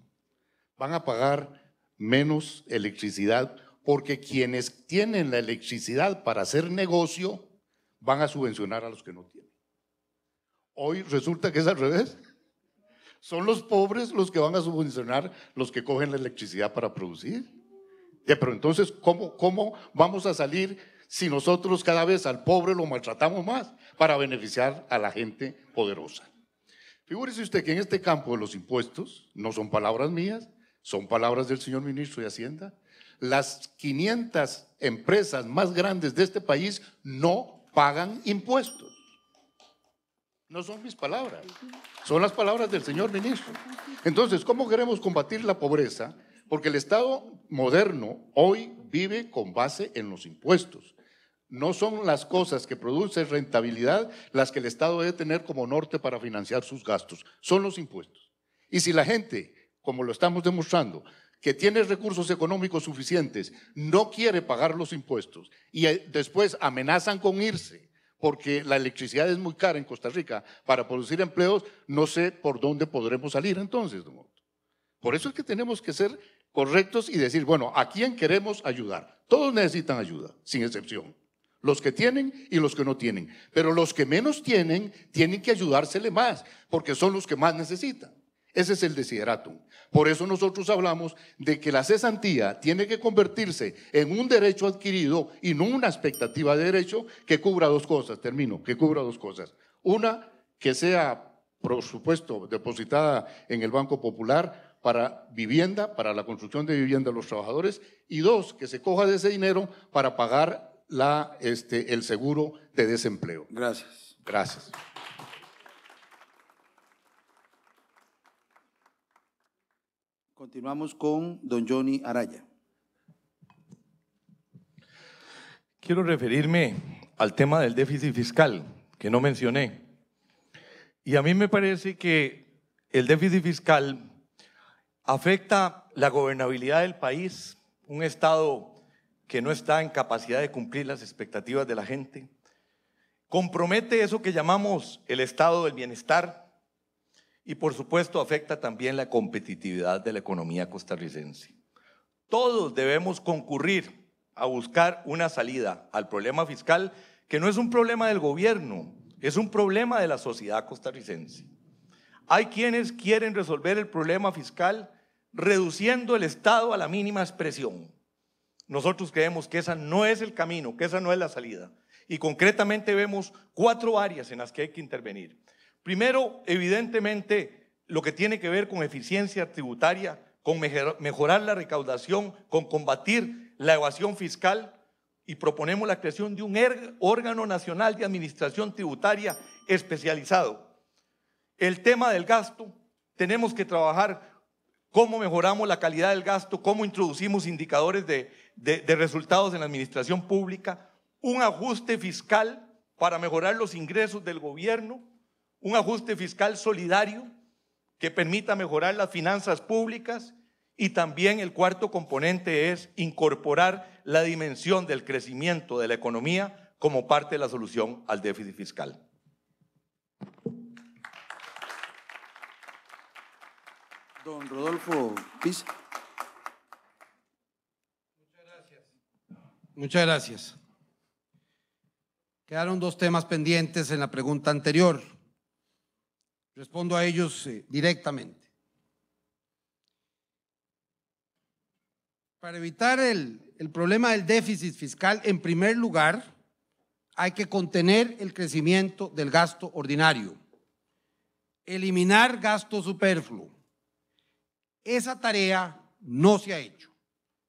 van a pagar menos electricidad porque quienes tienen la electricidad para hacer negocio van a subvencionar a los que no tienen. Hoy resulta que es al revés. Son los pobres los que van a subvencionar los que cogen la electricidad para producir. Ya, pero entonces, ¿cómo, ¿cómo vamos a salir si nosotros cada vez al pobre lo maltratamos más para beneficiar a la gente poderosa? Figúrese usted que en este campo de los impuestos, no son palabras mías, son palabras del señor ministro de Hacienda, las 500 empresas más grandes de este país no pagan impuestos. No son mis palabras, son las palabras del señor ministro. Entonces, ¿cómo queremos combatir la pobreza? Porque el Estado moderno hoy vive con base en los impuestos. No son las cosas que producen rentabilidad las que el Estado debe tener como norte para financiar sus gastos, son los impuestos. Y si la gente, como lo estamos demostrando, que tiene recursos económicos suficientes, no quiere pagar los impuestos y eh, después amenazan con irse porque la electricidad es muy cara en Costa Rica para producir empleos, no sé por dónde podremos salir entonces. Por eso es que tenemos que ser correctos y decir, bueno, ¿a quién queremos ayudar? Todos necesitan ayuda, sin excepción los que tienen y los que no tienen. Pero los que menos tienen tienen que ayudársele más, porque son los que más necesitan. Ese es el desideratum. Por eso nosotros hablamos de que la cesantía tiene que convertirse en un derecho adquirido y no una expectativa de derecho que cubra dos cosas. Termino, que cubra dos cosas. Una, que sea, por supuesto, depositada en el Banco Popular para vivienda, para la construcción de vivienda de los trabajadores. Y dos, que se coja de ese dinero para pagar la, este, el seguro de desempleo. Gracias. Gracias. Continuamos con don Johnny Araya. Quiero referirme al tema del déficit fiscal, que no mencioné. Y a mí me parece que el déficit fiscal afecta la gobernabilidad del país, un Estado que no está en capacidad de cumplir las expectativas de la gente. Compromete eso que llamamos el estado del bienestar y por supuesto afecta también la competitividad de la economía costarricense. Todos debemos concurrir a buscar una salida al problema fiscal que no es un problema del gobierno, es un problema de la sociedad costarricense. Hay quienes quieren resolver el problema fiscal reduciendo el Estado a la mínima expresión nosotros creemos que esa no es el camino, que esa no es la salida. Y concretamente vemos cuatro áreas en las que hay que intervenir. Primero, evidentemente, lo que tiene que ver con eficiencia tributaria, con mejorar la recaudación, con combatir la evasión fiscal y proponemos la creación de un er-, órgano nacional de administración tributaria especializado. El tema del gasto, tenemos que trabajar cómo mejoramos la calidad del gasto, cómo introducimos indicadores de de, resultados en la administración pública, un ajuste fiscal para mejorar los ingresos del gobierno, un ajuste fiscal solidario que permita mejorar las finanzas públicas y también el cuarto componente es incorporar la dimensión del crecimiento de la economía como parte de la solución al déficit fiscal. Don Rodolfo Muchas gracias. Quedaron dos temas pendientes en la pregunta anterior. Respondo a ellos eh, directamente. Para evitar el, el problema del déficit fiscal, en primer lugar, hay que contener el crecimiento del gasto ordinario, eliminar gasto superfluo. Esa tarea no se ha hecho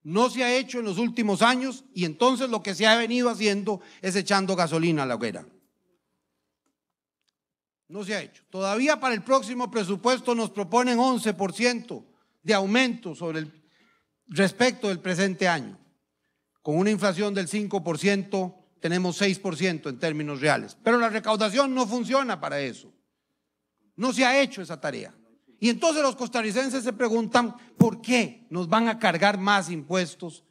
no se ha hecho en los últimos años y entonces lo que se ha venido haciendo es echando gasolina a la hoguera. No se ha hecho. Todavía para el próximo presupuesto nos proponen 11% de aumento respecto del presente año. Con una inflación del 5% tenemos 6% en términos reales. Pero la recaudación no funciona para eso. No se ha hecho esa tarea. Y entonces los costarricenses se preguntan, ¿por qué nos van a cargar más impuestos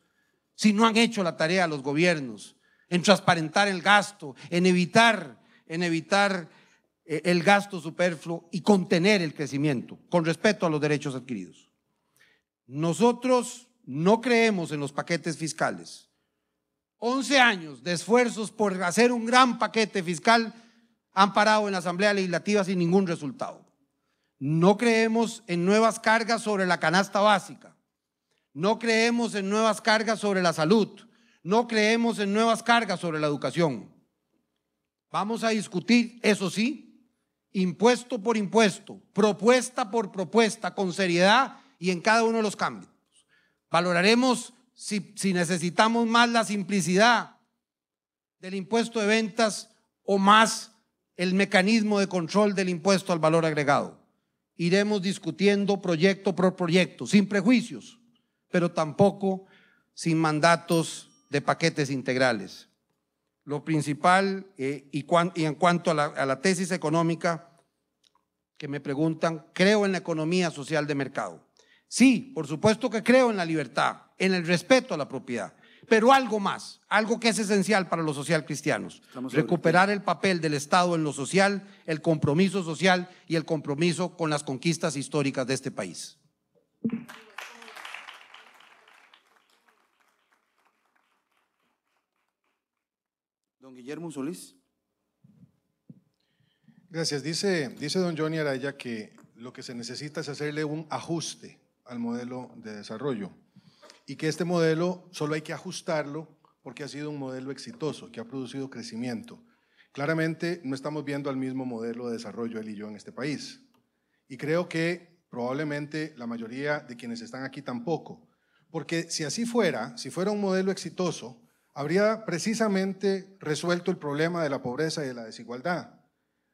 si no han hecho la tarea los gobiernos en transparentar el gasto, en evitar, en evitar eh, el gasto superfluo y contener el crecimiento con respecto a los derechos adquiridos? Nosotros no creemos en los paquetes fiscales. 11 años de esfuerzos por hacer un gran paquete fiscal han parado en la Asamblea Legislativa sin ningún resultado. No creemos en nuevas cargas sobre la canasta básica. No creemos en nuevas cargas sobre la salud. No creemos en nuevas cargas sobre la educación. Vamos a discutir, eso sí, impuesto por impuesto, propuesta por propuesta, con seriedad y en cada uno de los cambios. Valoraremos si, necesitamos más la simplicidad del impuesto de ventas o más el mecanismo de control del impuesto al valor agregado iremos discutiendo proyecto por proyecto, sin prejuicios, pero tampoco sin mandatos de paquetes integrales. Lo principal, eh, y, en cuanto a la tesis económica, que me preguntan, creo en la economía social de mercado. Sí, por supuesto que creo en la libertad, en el respeto a la propiedad, pero algo más, algo que es esencial para los social cristianos. Recuperar el papel del Estado en lo social, el compromiso social y el compromiso con las conquistas históricas de este país. Don Guillermo Solís. Gracias. Dice, dice don Johnny Araya que lo que se necesita es hacerle un ajuste al modelo de desarrollo y que este modelo solo hay que ajustarlo porque ha sido un modelo exitoso, que ha producido crecimiento. Claramente no estamos viendo al mismo modelo de desarrollo él y yo en este país. Y creo que probablemente la mayoría de quienes están aquí tampoco. Porque si así fuera, si fuera un modelo exitoso, habría precisamente resuelto el problema de la pobreza y de la desigualdad.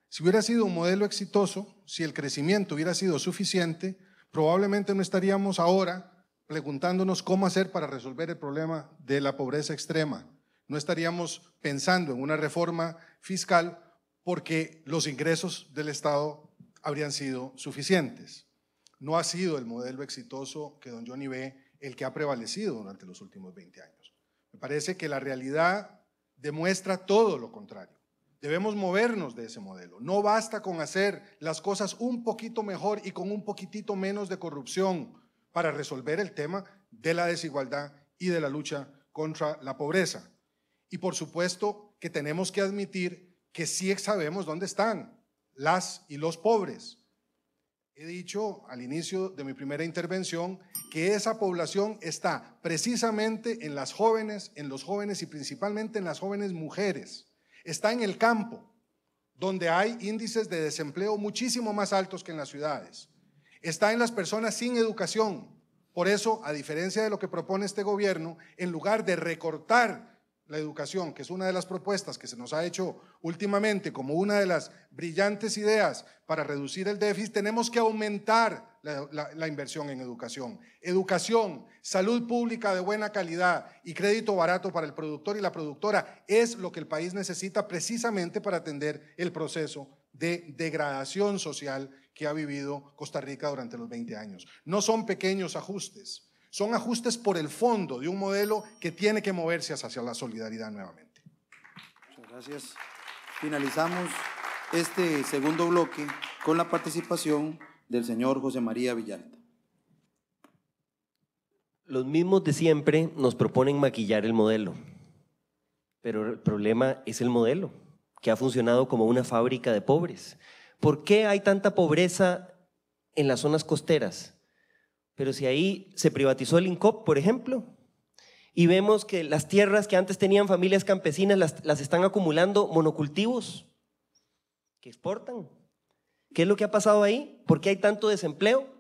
Si hubiera sido un modelo exitoso, si el crecimiento hubiera sido suficiente, probablemente no estaríamos ahora preguntándonos cómo hacer para resolver el problema de la pobreza extrema. No estaríamos pensando en una reforma fiscal porque los ingresos del Estado habrían sido suficientes. No ha sido el modelo exitoso que don Johnny ve el que ha prevalecido durante los últimos 20 años. Me parece que la realidad demuestra todo lo contrario. Debemos movernos de ese modelo. No basta con hacer las cosas un poquito mejor y con un poquitito menos de corrupción para resolver el tema de la desigualdad y de la lucha contra la pobreza. Y por supuesto que tenemos que admitir que sí sabemos dónde están las y los pobres. He dicho al inicio de mi primera intervención que esa población está precisamente en las jóvenes, en los jóvenes y principalmente en las jóvenes mujeres. Está en el campo, donde hay índices de desempleo muchísimo más altos que en las ciudades está en las personas sin educación. Por eso, a diferencia de lo que propone este gobierno, en lugar de recortar la educación, que es una de las propuestas que se nos ha hecho últimamente como una de las brillantes ideas para reducir el déficit, tenemos que aumentar la, inversión en educación. Educación, salud pública de buena calidad y crédito barato para el productor y la productora es lo que el país necesita precisamente para atender el proceso de degradación social que ha vivido Costa Rica durante los 20 años. No son pequeños ajustes, son ajustes por el fondo de un modelo que tiene que moverse hacia la solidaridad nuevamente. Muchas gracias. Finalizamos este segundo bloque con la participación del señor José María Villalta. Los mismos de siempre nos proponen maquillar el modelo, pero el problema es el modelo, que ha funcionado como una fábrica de pobres. ¿Por qué hay tanta pobreza en las zonas costeras? Pero si ahí se privatizó el INCOP, por ejemplo, y vemos que las tierras que antes tenían familias campesinas las, están acumulando monocultivos que exportan. ¿Qué es lo que ha pasado ahí? ¿Por qué hay tanto desempleo?